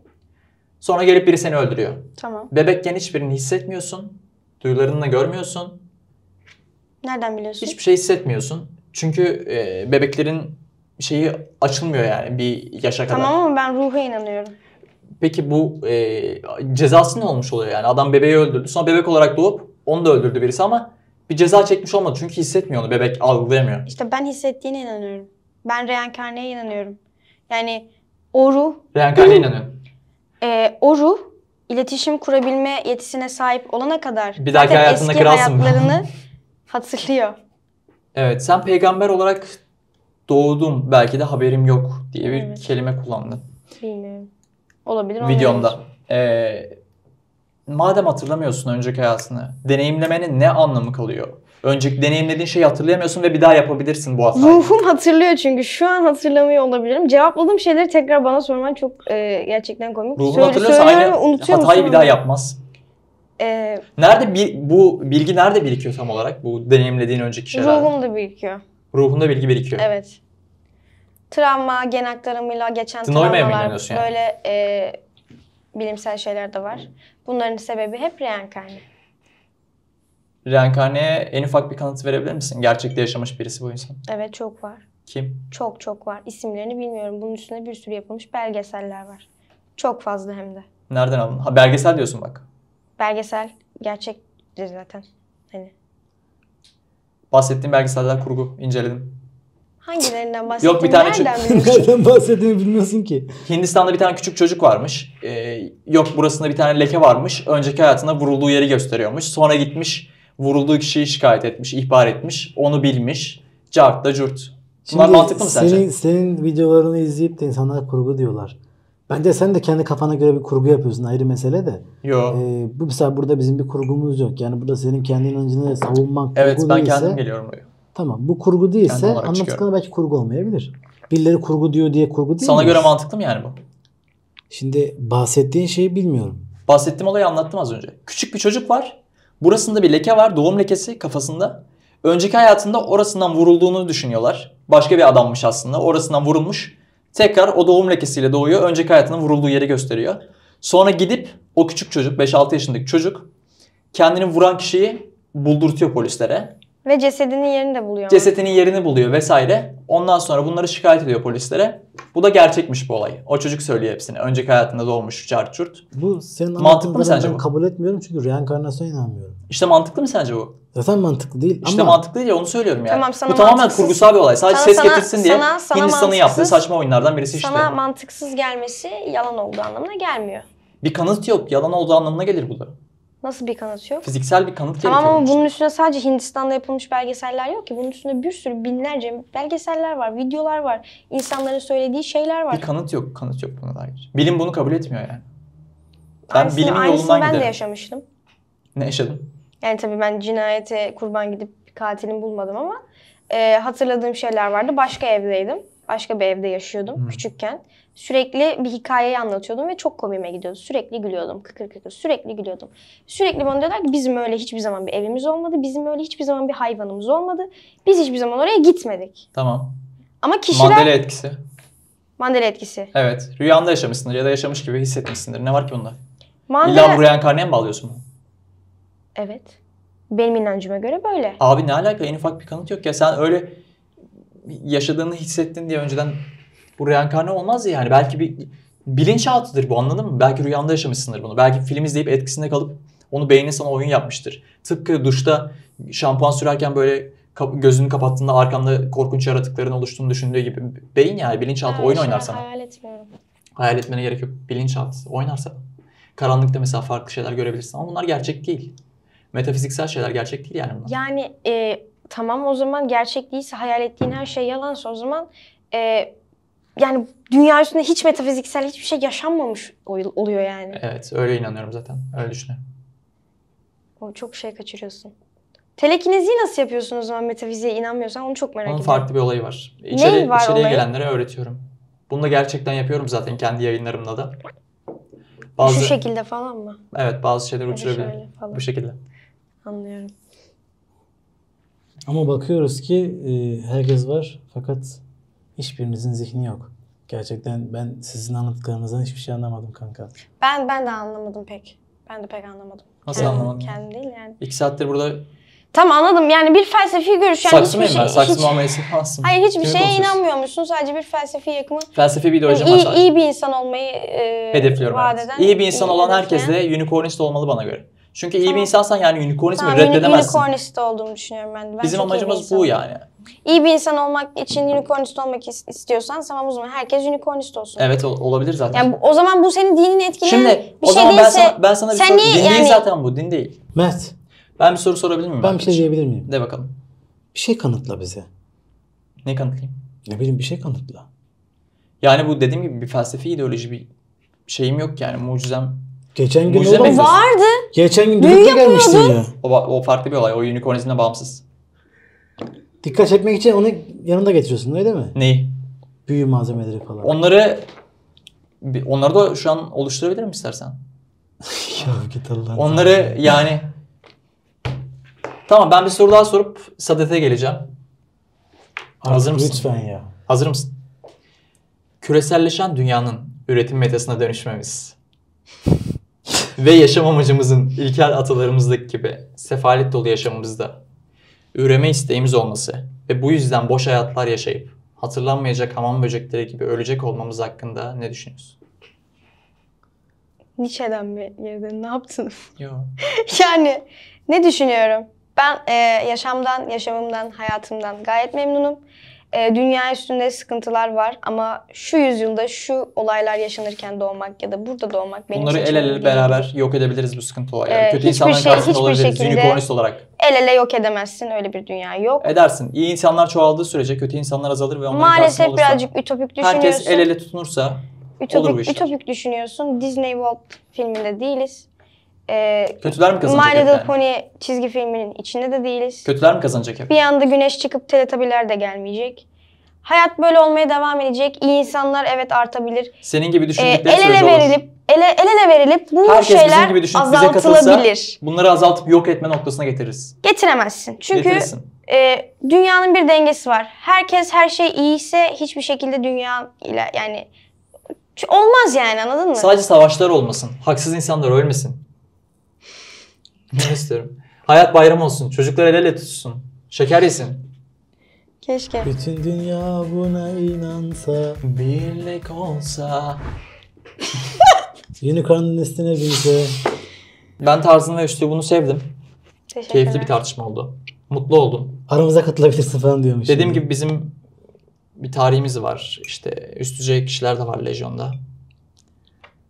Sonra gelip biri seni öldürüyor. Tamam. Bebekken hiçbirini hissetmiyorsun. Duyularını da görmüyorsun. Nereden biliyorsun? Hiçbir şey hissetmiyorsun. Çünkü e, bebeklerin şeyi açılmıyor yani bir yaşa kadar. Tamam ama ben ruha inanıyorum. Peki bu e, cezası ne olmuş oluyor yani? Adam bebeği öldürdü. Sonra bebek olarak doğup onu da öldürdü birisi ama bir ceza çekmiş olmadı. Çünkü hissetmiyor onu. Bebek algılayamıyor. İşte ben hissettiğine inanıyorum. Ben reenkarneye inanıyorum. Yani o ruh... Reenkarneye inanıyorum. [clears throat] E, ee, o ruh iletişim kurabilme yetisine sahip olana kadar bir dahaki hayatında eski kralsın hayatlarını [laughs] hatırlıyor. Evet sen peygamber olarak doğdum belki de haberim yok diye bir evet. kelime kullandın. Bilmiyorum. Olabilir. Videomda. Ee, madem hatırlamıyorsun önceki hayatını, deneyimlemenin ne anlamı kalıyor? Önceki deneyimlediğin şeyi hatırlayamıyorsun ve bir daha yapabilirsin bu hatayı. Ruhum hatırlıyor çünkü şu an hatırlamıyor olabilirim. Cevapladığım şeyleri tekrar bana sorman çok e, gerçekten komik. Ruhum Söyle, hatırlıyorsa aynı hatayı musun? bir daha yapmaz. Ee, nerede bir, bu bilgi nerede birikiyor tam olarak? Bu deneyimlediğin önceki şeyler. Ruhumda birikiyor. Ruhunda bilgi birikiyor. Evet. Travma, gen aktarımıyla geçen Dinoyma'ya travmalar. Böyle e, bilimsel şeyler de var. Bunların sebebi hep reenkarne. Reenkarneye en ufak bir kanıt verebilir misin? Gerçekte yaşamış birisi bu insan. Evet çok var. Kim? Çok çok var. İsimlerini bilmiyorum. Bunun üstünde bir sürü yapılmış belgeseller var. Çok fazla hem de. Nereden aldın? Ha belgesel diyorsun bak. Belgesel gerçektir zaten. Hani. Bahsettiğim belgeseller kurgu. İnceledim. Hangilerinden bahsediyorsun? Yok bir tane çocuk. [laughs] Nereden bahsettiğini bilmiyorsun ki. Hindistan'da bir tane küçük çocuk varmış. Ee, yok burasında bir tane leke varmış. Önceki hayatında vurulduğu yeri gösteriyormuş. Sonra gitmiş vurulduğu kişiyi şikayet etmiş, ihbar etmiş. Onu bilmiş. Cart da cürt. Bunlar Şimdi mantıklı mı sence? Senin, videolarını izleyip de insanlar kurgu diyorlar. Bence sen de kendi kafana göre bir kurgu yapıyorsun ayrı mesele de. Yok. Ee, bu mesela burada bizim bir kurgumuz yok. Yani burada senin kendi inancını savunmak evet, Evet ben değilse, kendim geliyorum oraya. Tamam bu kurgu değilse yani belki kurgu olmayabilir. Birileri kurgu diyor diye kurgu değil Sana mi? göre mantıklı mı yani bu? Şimdi bahsettiğin şeyi bilmiyorum. Bahsettiğim olayı anlattım az önce. Küçük bir çocuk var. Burasında bir leke var. Doğum lekesi kafasında. Önceki hayatında orasından vurulduğunu düşünüyorlar. Başka bir adammış aslında. Orasından vurulmuş. Tekrar o doğum lekesiyle doğuyor. Önceki hayatının vurulduğu yeri gösteriyor. Sonra gidip o küçük çocuk 5-6 yaşındaki çocuk kendini vuran kişiyi buldurtuyor polislere. Ve cesedinin yerini de buluyor. Cesedinin yerini buluyor vesaire. Ondan sonra bunları şikayet ediyor polislere. Bu da gerçekmiş bu olay. O çocuk söylüyor hepsini. Önceki hayatında doğmuş çarçurt. Bu senin Mantıklı mı sence bu? kabul etmiyorum çünkü reenkarnasyona inanmıyorum. İşte mantıklı mı sence bu? Zaten mantıklı değil İşte ama... mantıklı değil ya, onu söylüyorum yani. Tamam, sana bu tamamen mantıksız. kurgusal bir olay. Sadece sana, ses sana, getirsin diye sana, sana Hindistan'ın yaptığı saçma oyunlardan birisi işte. Sana mantıksız gelmesi yalan olduğu anlamına gelmiyor. Bir kanıt yok. Yalan olduğu anlamına gelir bu da. Nasıl bir kanıt yok? Fiziksel bir kanıt Tamam ama bunun üstüne sadece Hindistan'da yapılmış belgeseller yok ki. Bunun üstünde bir sürü binlerce belgeseller var, videolar var. insanların söylediği şeyler var. Bir kanıt yok, kanıt yok buna dair. Bilim bunu kabul etmiyor yani. Ben aynısını, bilimin yolundan aynısını ben giderim. de yaşamıştım. Ne yaşadın? Yani tabii ben cinayete kurban gidip bir bulmadım ama e, hatırladığım şeyler vardı. Başka evdeydim. Başka bir evde yaşıyordum hmm. küçükken. Sürekli bir hikayeyi anlatıyordum ve çok komime gidiyordu. Sürekli gülüyordum. Kıkır kıkır sürekli gülüyordum. Sürekli bana diyorlar ki bizim öyle hiçbir zaman bir evimiz olmadı. Bizim öyle hiçbir zaman bir hayvanımız olmadı. Biz hiçbir zaman oraya gitmedik. Tamam. Ama kişiler... Mandela etkisi. Mandela etkisi. Evet. Rüyanda yaşamışsındır ya da yaşamış gibi hissetmişsindir. Ne var ki bunda? Mandela... İlla buraya enkarneye mi bağlıyorsun? Evet. Benim inancıma göre böyle. Abi ne alaka? En ufak bir kanıt yok ya. Sen öyle yaşadığını hissettin diye önceden bu reenkarne olmaz ya yani. Belki bir bilinçaltıdır bu anladın mı? Belki rüyanda yaşamışsındır bunu. Belki film izleyip etkisinde kalıp onu beynin sana oyun yapmıştır. Tıpkı duşta şampuan sürerken böyle gözünü kapattığında arkanda korkunç yaratıkların oluştuğunu düşündüğü gibi. Beyin yani bilinçaltı ha, oyun oynar sana. Hayal etmiyorum. Hayal etmene gerek yok. Bilinçaltı oynarsa. Karanlıkta mesela farklı şeyler görebilirsin ama bunlar gerçek değil. Metafiziksel şeyler gerçek değil yani bunlar. Yani e, tamam o zaman gerçek değilse hayal ettiğin her şey yalansa o zaman e, yani dünya üstünde hiç metafiziksel hiçbir şey yaşanmamış oluyor yani. Evet öyle inanıyorum zaten. Öyle düşünüyorum. O çok şey kaçırıyorsun. Telekineziyi nasıl yapıyorsunuz o zaman metafiziğe inanmıyorsan onu çok merak ediyorum. Onun farklı bir olayı var. İçeri, var içeriye olayı? gelenlere öğretiyorum. Bunu da gerçekten yapıyorum zaten kendi yayınlarımda da. Bazı, Şu şekilde falan mı? Evet bazı şeyler uçurabilirim. Bu şekilde. Anlıyorum. Ama bakıyoruz ki e, herkes var fakat hiçbirinizin zihni yok. Gerçekten ben sizin anlattıklarınızdan hiçbir şey anlamadım kanka. Ben ben de anlamadım pek. Ben de pek anlamadım. Nasıl kendim, anlamadın? Kendim değil yani. İki saattir burada Tam anladım yani bir felsefi görüş yani Saksı hiçbir şey. Ben? Saksı hiç, muamelesi aslında. Hayır hiçbir Kimi şeye konuşuruz? inanmıyormuşsun sadece bir felsefi yakımı. Felsefi bir ideoloji yani iyi, iyi bir insan olmayı e, hedefliyorum. Vaat eden, iyi bir insan iyi olan herkes de unicornist olmalı bana göre. Çünkü tamam. iyi bir insansan yani unicornist tamam, mi reddedemezsin. Unicornist olduğumu düşünüyorum ben. ben Bizim amacımız bu yani. İyi bir insan olmak için unicornist olmak istiyorsan tamam o zaman herkes unicornist olsun. Evet ol- olabilir zaten. Yani o zaman bu senin dinin etkileyen Şimdi bir o şey zaman ben değilse sana, ben sana bir soru... Din yani- değil zaten bu din değil. Mert Ben bir soru sorabilir miyim? ben bir şey diyebilir miyim? De bakalım. Bir şey kanıtla bize. Ne kanıtlayayım? Ne bileyim bir şey kanıtla. Yani bu dediğim gibi bir felsefi ideoloji bir şeyim yok yani mucizem. Geçen gün Mucize vardı. geçen gün düdük yapıyordun. gelmiştin ya. O, o farklı bir olay. O unicornizmle bağımsız. Dikkat çekmek için onu yanında getiriyorsun değil mi? Neyi? Büyü malzemeleri falan. Onları onları da şu an oluşturabilirim istersen. [laughs] ya git Allah'ın. Onları yani Tamam ben bir soru daha sorup Sadet'e geleceğim. Artık Hazır mısın? Lütfen ya. Hazır mısın? Küreselleşen dünyanın üretim metasına dönüşmemiz [laughs] ve yaşam amacımızın ilkel atalarımızdaki gibi sefalet dolu yaşamımızda üreme isteğimiz olması ve bu yüzden boş hayatlar yaşayıp hatırlanmayacak hamam böcekleri gibi ölecek olmamız hakkında ne düşünüyorsun? Nietzsche'den mi girdin? Ne yaptın? Yok. [laughs] yani ne düşünüyorum? Ben e, yaşamdan, yaşamımdan, hayatımdan gayet memnunum. E, dünya üstünde sıkıntılar var ama şu yüzyılda şu olaylar yaşanırken doğmak ya da burada doğmak benim Bunları el ele beraber yok edebiliriz bu sıkıntı olayları. E, ee, Kötü insanların şey, karşısında olabiliriz unicornist olarak. El ele yok edemezsin öyle bir dünya yok. Edersin. İyi insanlar çoğaldığı sürece kötü insanlar azalır ve onların Maalesef olursa, birazcık ütopik düşünüyorsun. Herkes el ele tutunursa ütopik, olur bu işler. Ütopik düşünüyorsun. Disney World filminde değiliz e, Kötüler mi kazanacak My Little yani? Pony çizgi filminin içinde de değiliz. Kötüler mi kazanacak hep? Bir anda güneş çıkıp teletabiler de gelmeyecek. Hayat böyle olmaya devam edecek. İyi insanlar evet artabilir. Senin gibi ee, düşündükleri ee, el ele verilip ele, el ele verilip bu Herkes şeyler gibi düşünüp azaltılabilir. Bize bunları azaltıp yok etme noktasına getiririz. Getiremezsin. Çünkü e, dünyanın bir dengesi var. Herkes her şey iyiyse hiçbir şekilde dünya ile yani olmaz yani anladın mı? Sadece savaşlar olmasın. Haksız insanlar ölmesin. Ne istiyorum. Hayat bayram olsun. Çocuklar el ele tutsun. Şeker yesin. Keşke. Bütün dünya buna inansa. Birlik olsa. [laughs] Unicorn'un üstüne binse. Ben tarzını ve üstü bunu sevdim. Teşekkürler. Keyifli bir tartışma oldu. Mutlu oldum. Aramıza katılabilirsin falan diyormuş. Dediğim gibi bizim bir tarihimiz var. İşte üst düzey kişiler de var Lejyon'da.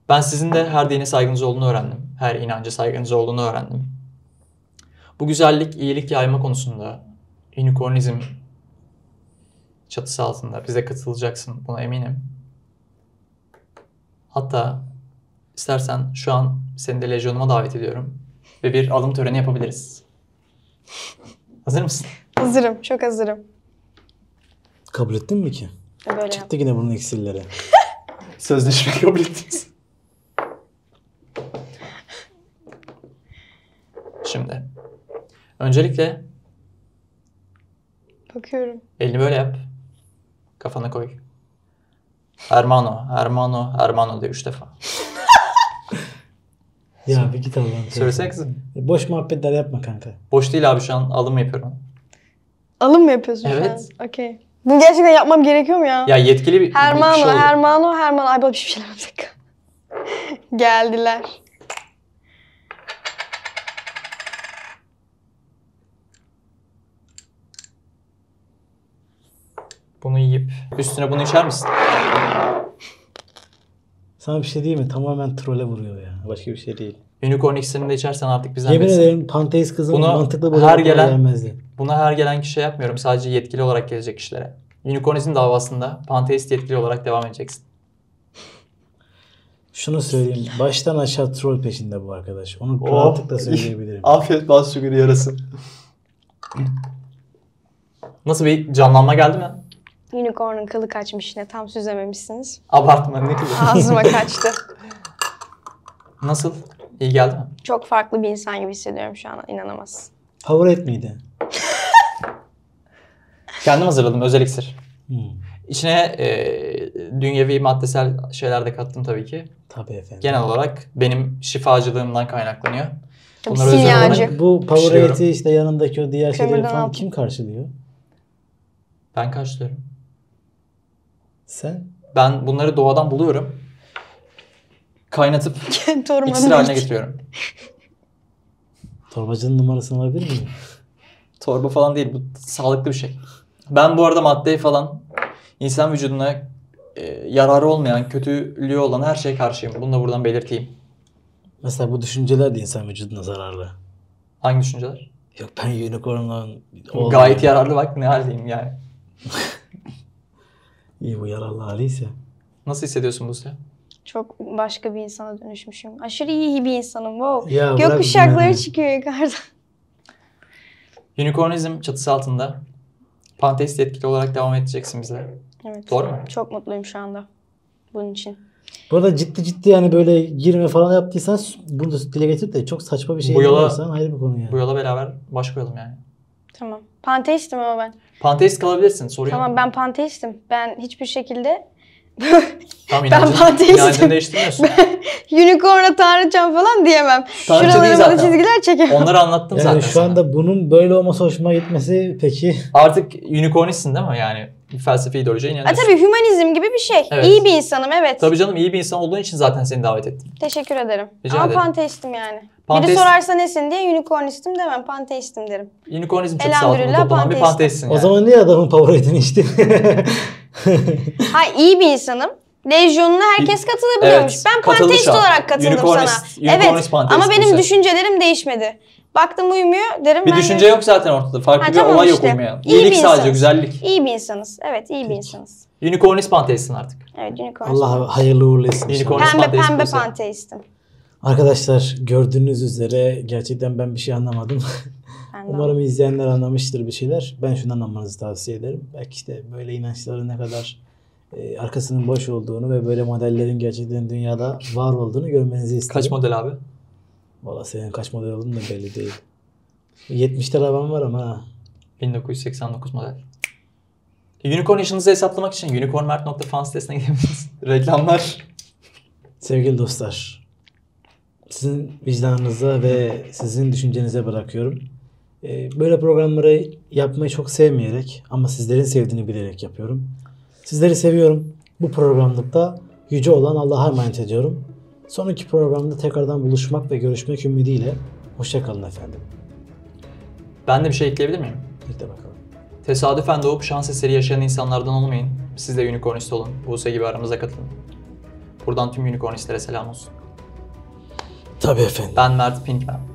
Ben sizin de her dine saygınız olduğunu öğrendim. Her inanca saygınız olduğunu öğrendim. Bu güzellik, iyilik yayma konusunda unicornizm çatısı altında bize katılacaksın. Buna eminim. Hatta istersen şu an seni de lejyonuma davet ediyorum. Ve bir alım töreni yapabiliriz. Hazır mısın? Hazırım, çok hazırım. Kabul ettin mi ki? E böyle Çıktı yine bunun eksilleri. [laughs] Sözleşme kabul ettiniz. Şimdi Öncelikle Bakıyorum. elini böyle yap. Kafana koy. Hermano, Hermano, Hermano diye üç defa. [laughs] Ya bir git Allah'ım. Söylesene kızım. E, boş muhabbetler yapma kanka. Boş değil abi şu an alım yapıyorum. Alım mı yapıyorsun Evet. şu an? Okey. Bunu gerçekten yapmam gerekiyor mu ya? Ya yetkili bir, Hermano, kişi Hermano, Hermano. Ay bana bir şey bir şeyler [laughs] bir Geldiler. Bunu yiyip üstüne bunu içer misin? Sana bir şey değil mi? Tamamen trole vuruyor ya. Başka bir şey değil. Unicorn iksirini de içersen artık bizden Yemin besin. ederim Panteis kızım Bunu mantıklı bu her gelen, gelmezdi. Buna her gelen kişiye yapmıyorum. Sadece yetkili olarak gelecek kişilere. Unicornizm davasında Panteist yetkili olarak devam edeceksin. Şunu söyleyeyim. Baştan aşağı troll peşinde bu arkadaş. Onu oh. rahatlıkla söyleyebilirim. [laughs] Afiyet bal şükür yarasın. Nasıl bir canlanma geldi mi? Unicorn'un kılı kaçmış yine. Tam süzememişsiniz. Abartma ne kılı. [laughs] Ağzıma kaçtı. Nasıl? İyi geldi mi? Çok farklı bir insan gibi hissediyorum şu an. İnanamazsın. Favorit miydi? [laughs] Kendim hazırladım. Özel iksir. Hmm. İçine e, dünyevi maddesel şeyler de kattım tabii ki. Tabii efendim. Genel olarak benim şifacılığımdan kaynaklanıyor. Tabii Bunları özel olarak Bu Powerade'i işte yanındaki o diğer şeyleri falan kim karşılıyor? Ben karşılıyorum. Sen? Ben bunları doğadan buluyorum. Kaynatıp [laughs] iksir haline getiriyorum. Torbacının numarasını alabilir miyim? [laughs] Torba falan değil. Bu sağlıklı bir şey. Ben bu arada maddeyi falan insan vücuduna e, yararı olmayan, kötülüğü olan her şeye karşıyım. Bunu da buradan belirteyim. Mesela bu düşünceler de insan vücuduna zararlı. Hangi düşünceler? Yok ben unicorn'la... Gayet yararlı bak ne haldeyim yani. [laughs] İyi bu yaralı haliyse. Nasıl hissediyorsun bu Buse? Çok başka bir insana dönüşmüşüm. Aşırı iyi bir insanım. Wow. Ya bırak Gökkuşakları yani. çıkıyor yukarıda. Unicornism çatısı altında Panteist etkili olarak devam edeceksin bize. Evet. Doğru mu? Çok mutluyum şu anda bunun için. Bu arada ciddi ciddi yani böyle girme falan yaptıysan bunu da dile getirip de çok saçma bir şey bu yola, ayrı bir konu yani. Bu yola beraber baş koyalım yani. Tamam. Panteistim ama ben. Panteist kalabilirsin. Sorun Tamam ben panteistim. Ben hiçbir şekilde Tamam inancını, [laughs] ben panteistim. inancını değiştirmiyorsun. [laughs] Unicorn'a tanrıçam falan diyemem. Tanrıça değil Şuralara bana çizgiler çekemem. Onları anlattım Yani zaten şu sana. anda bunun böyle olması hoşuma gitmesi peki Artık unicornistsin değil mi yani? felsefe ideolojiye inanıyorsun. E tabii hümanizm gibi bir şey. Evet. İyi bir insanım evet. Tabii canım iyi bir insan olduğun için zaten seni davet ettim. Teşekkür ederim. Rica Ama ederim. panteistim yani. Panteist... Biri sorarsa nesin diye unicornistim demem panteistim derim. Unicornizm çok sağ olun. Panteistim. yani. O zaman niye adamın power etini içtin? Hayır iyi bir insanım. Lejyonuna herkes katılabiliyormuş. Evet, ben panteist olarak katıldım Unicornist, sana. Unicornist evet panteist ama benim düşüncelerim değişmedi. Baktım uyumuyor derim. Bir ben düşünce de... yok zaten ortada. Farklı ha, bir tamam olay işte. yok uyumayan. İyi İyilik sadece güzellik. İyi bir insanız. Evet iyi bir insanız. Unicornis is artık. Evet unicornis. Allah hayırlı uğurlu etsin. Unicorn pembe pembe panteistim. Arkadaşlar gördüğünüz üzere gerçekten ben bir şey anlamadım. [laughs] Umarım izleyenler anlamıştır bir şeyler. Ben şunu anlamanızı tavsiye ederim. Belki işte böyle inançların ne kadar e, arkasının boş olduğunu ve böyle modellerin gerçekten dünyada var olduğunu görmenizi isterim. Kaç model abi? Valla senin kaç model aldın da belli değil. 70 arabam var ama 1989 model. Unicorn yaşınızı hesaplamak için unicornmart.fan sitesine gidebilirsiniz. [laughs] Reklamlar. Sevgili dostlar, sizin vicdanınıza ve sizin düşüncenize bırakıyorum. Ee, böyle programları yapmayı çok sevmeyerek ama sizlerin sevdiğini bilerek yapıyorum. Sizleri seviyorum. Bu programlıkta yüce olan Allah'a emanet ediyorum. Sonraki programda tekrardan buluşmak ve görüşmek ümidiyle. Hoşçakalın efendim. Ben de bir şey ekleyebilir miyim? Ekle bakalım. Tesadüfen doğup şans eseri yaşayan insanlardan olmayın. Siz de unicornist olun. Buse gibi aramıza katılın. Buradan tüm unicornistlere selam olsun. Tabii efendim. Ben Mert Pinkman.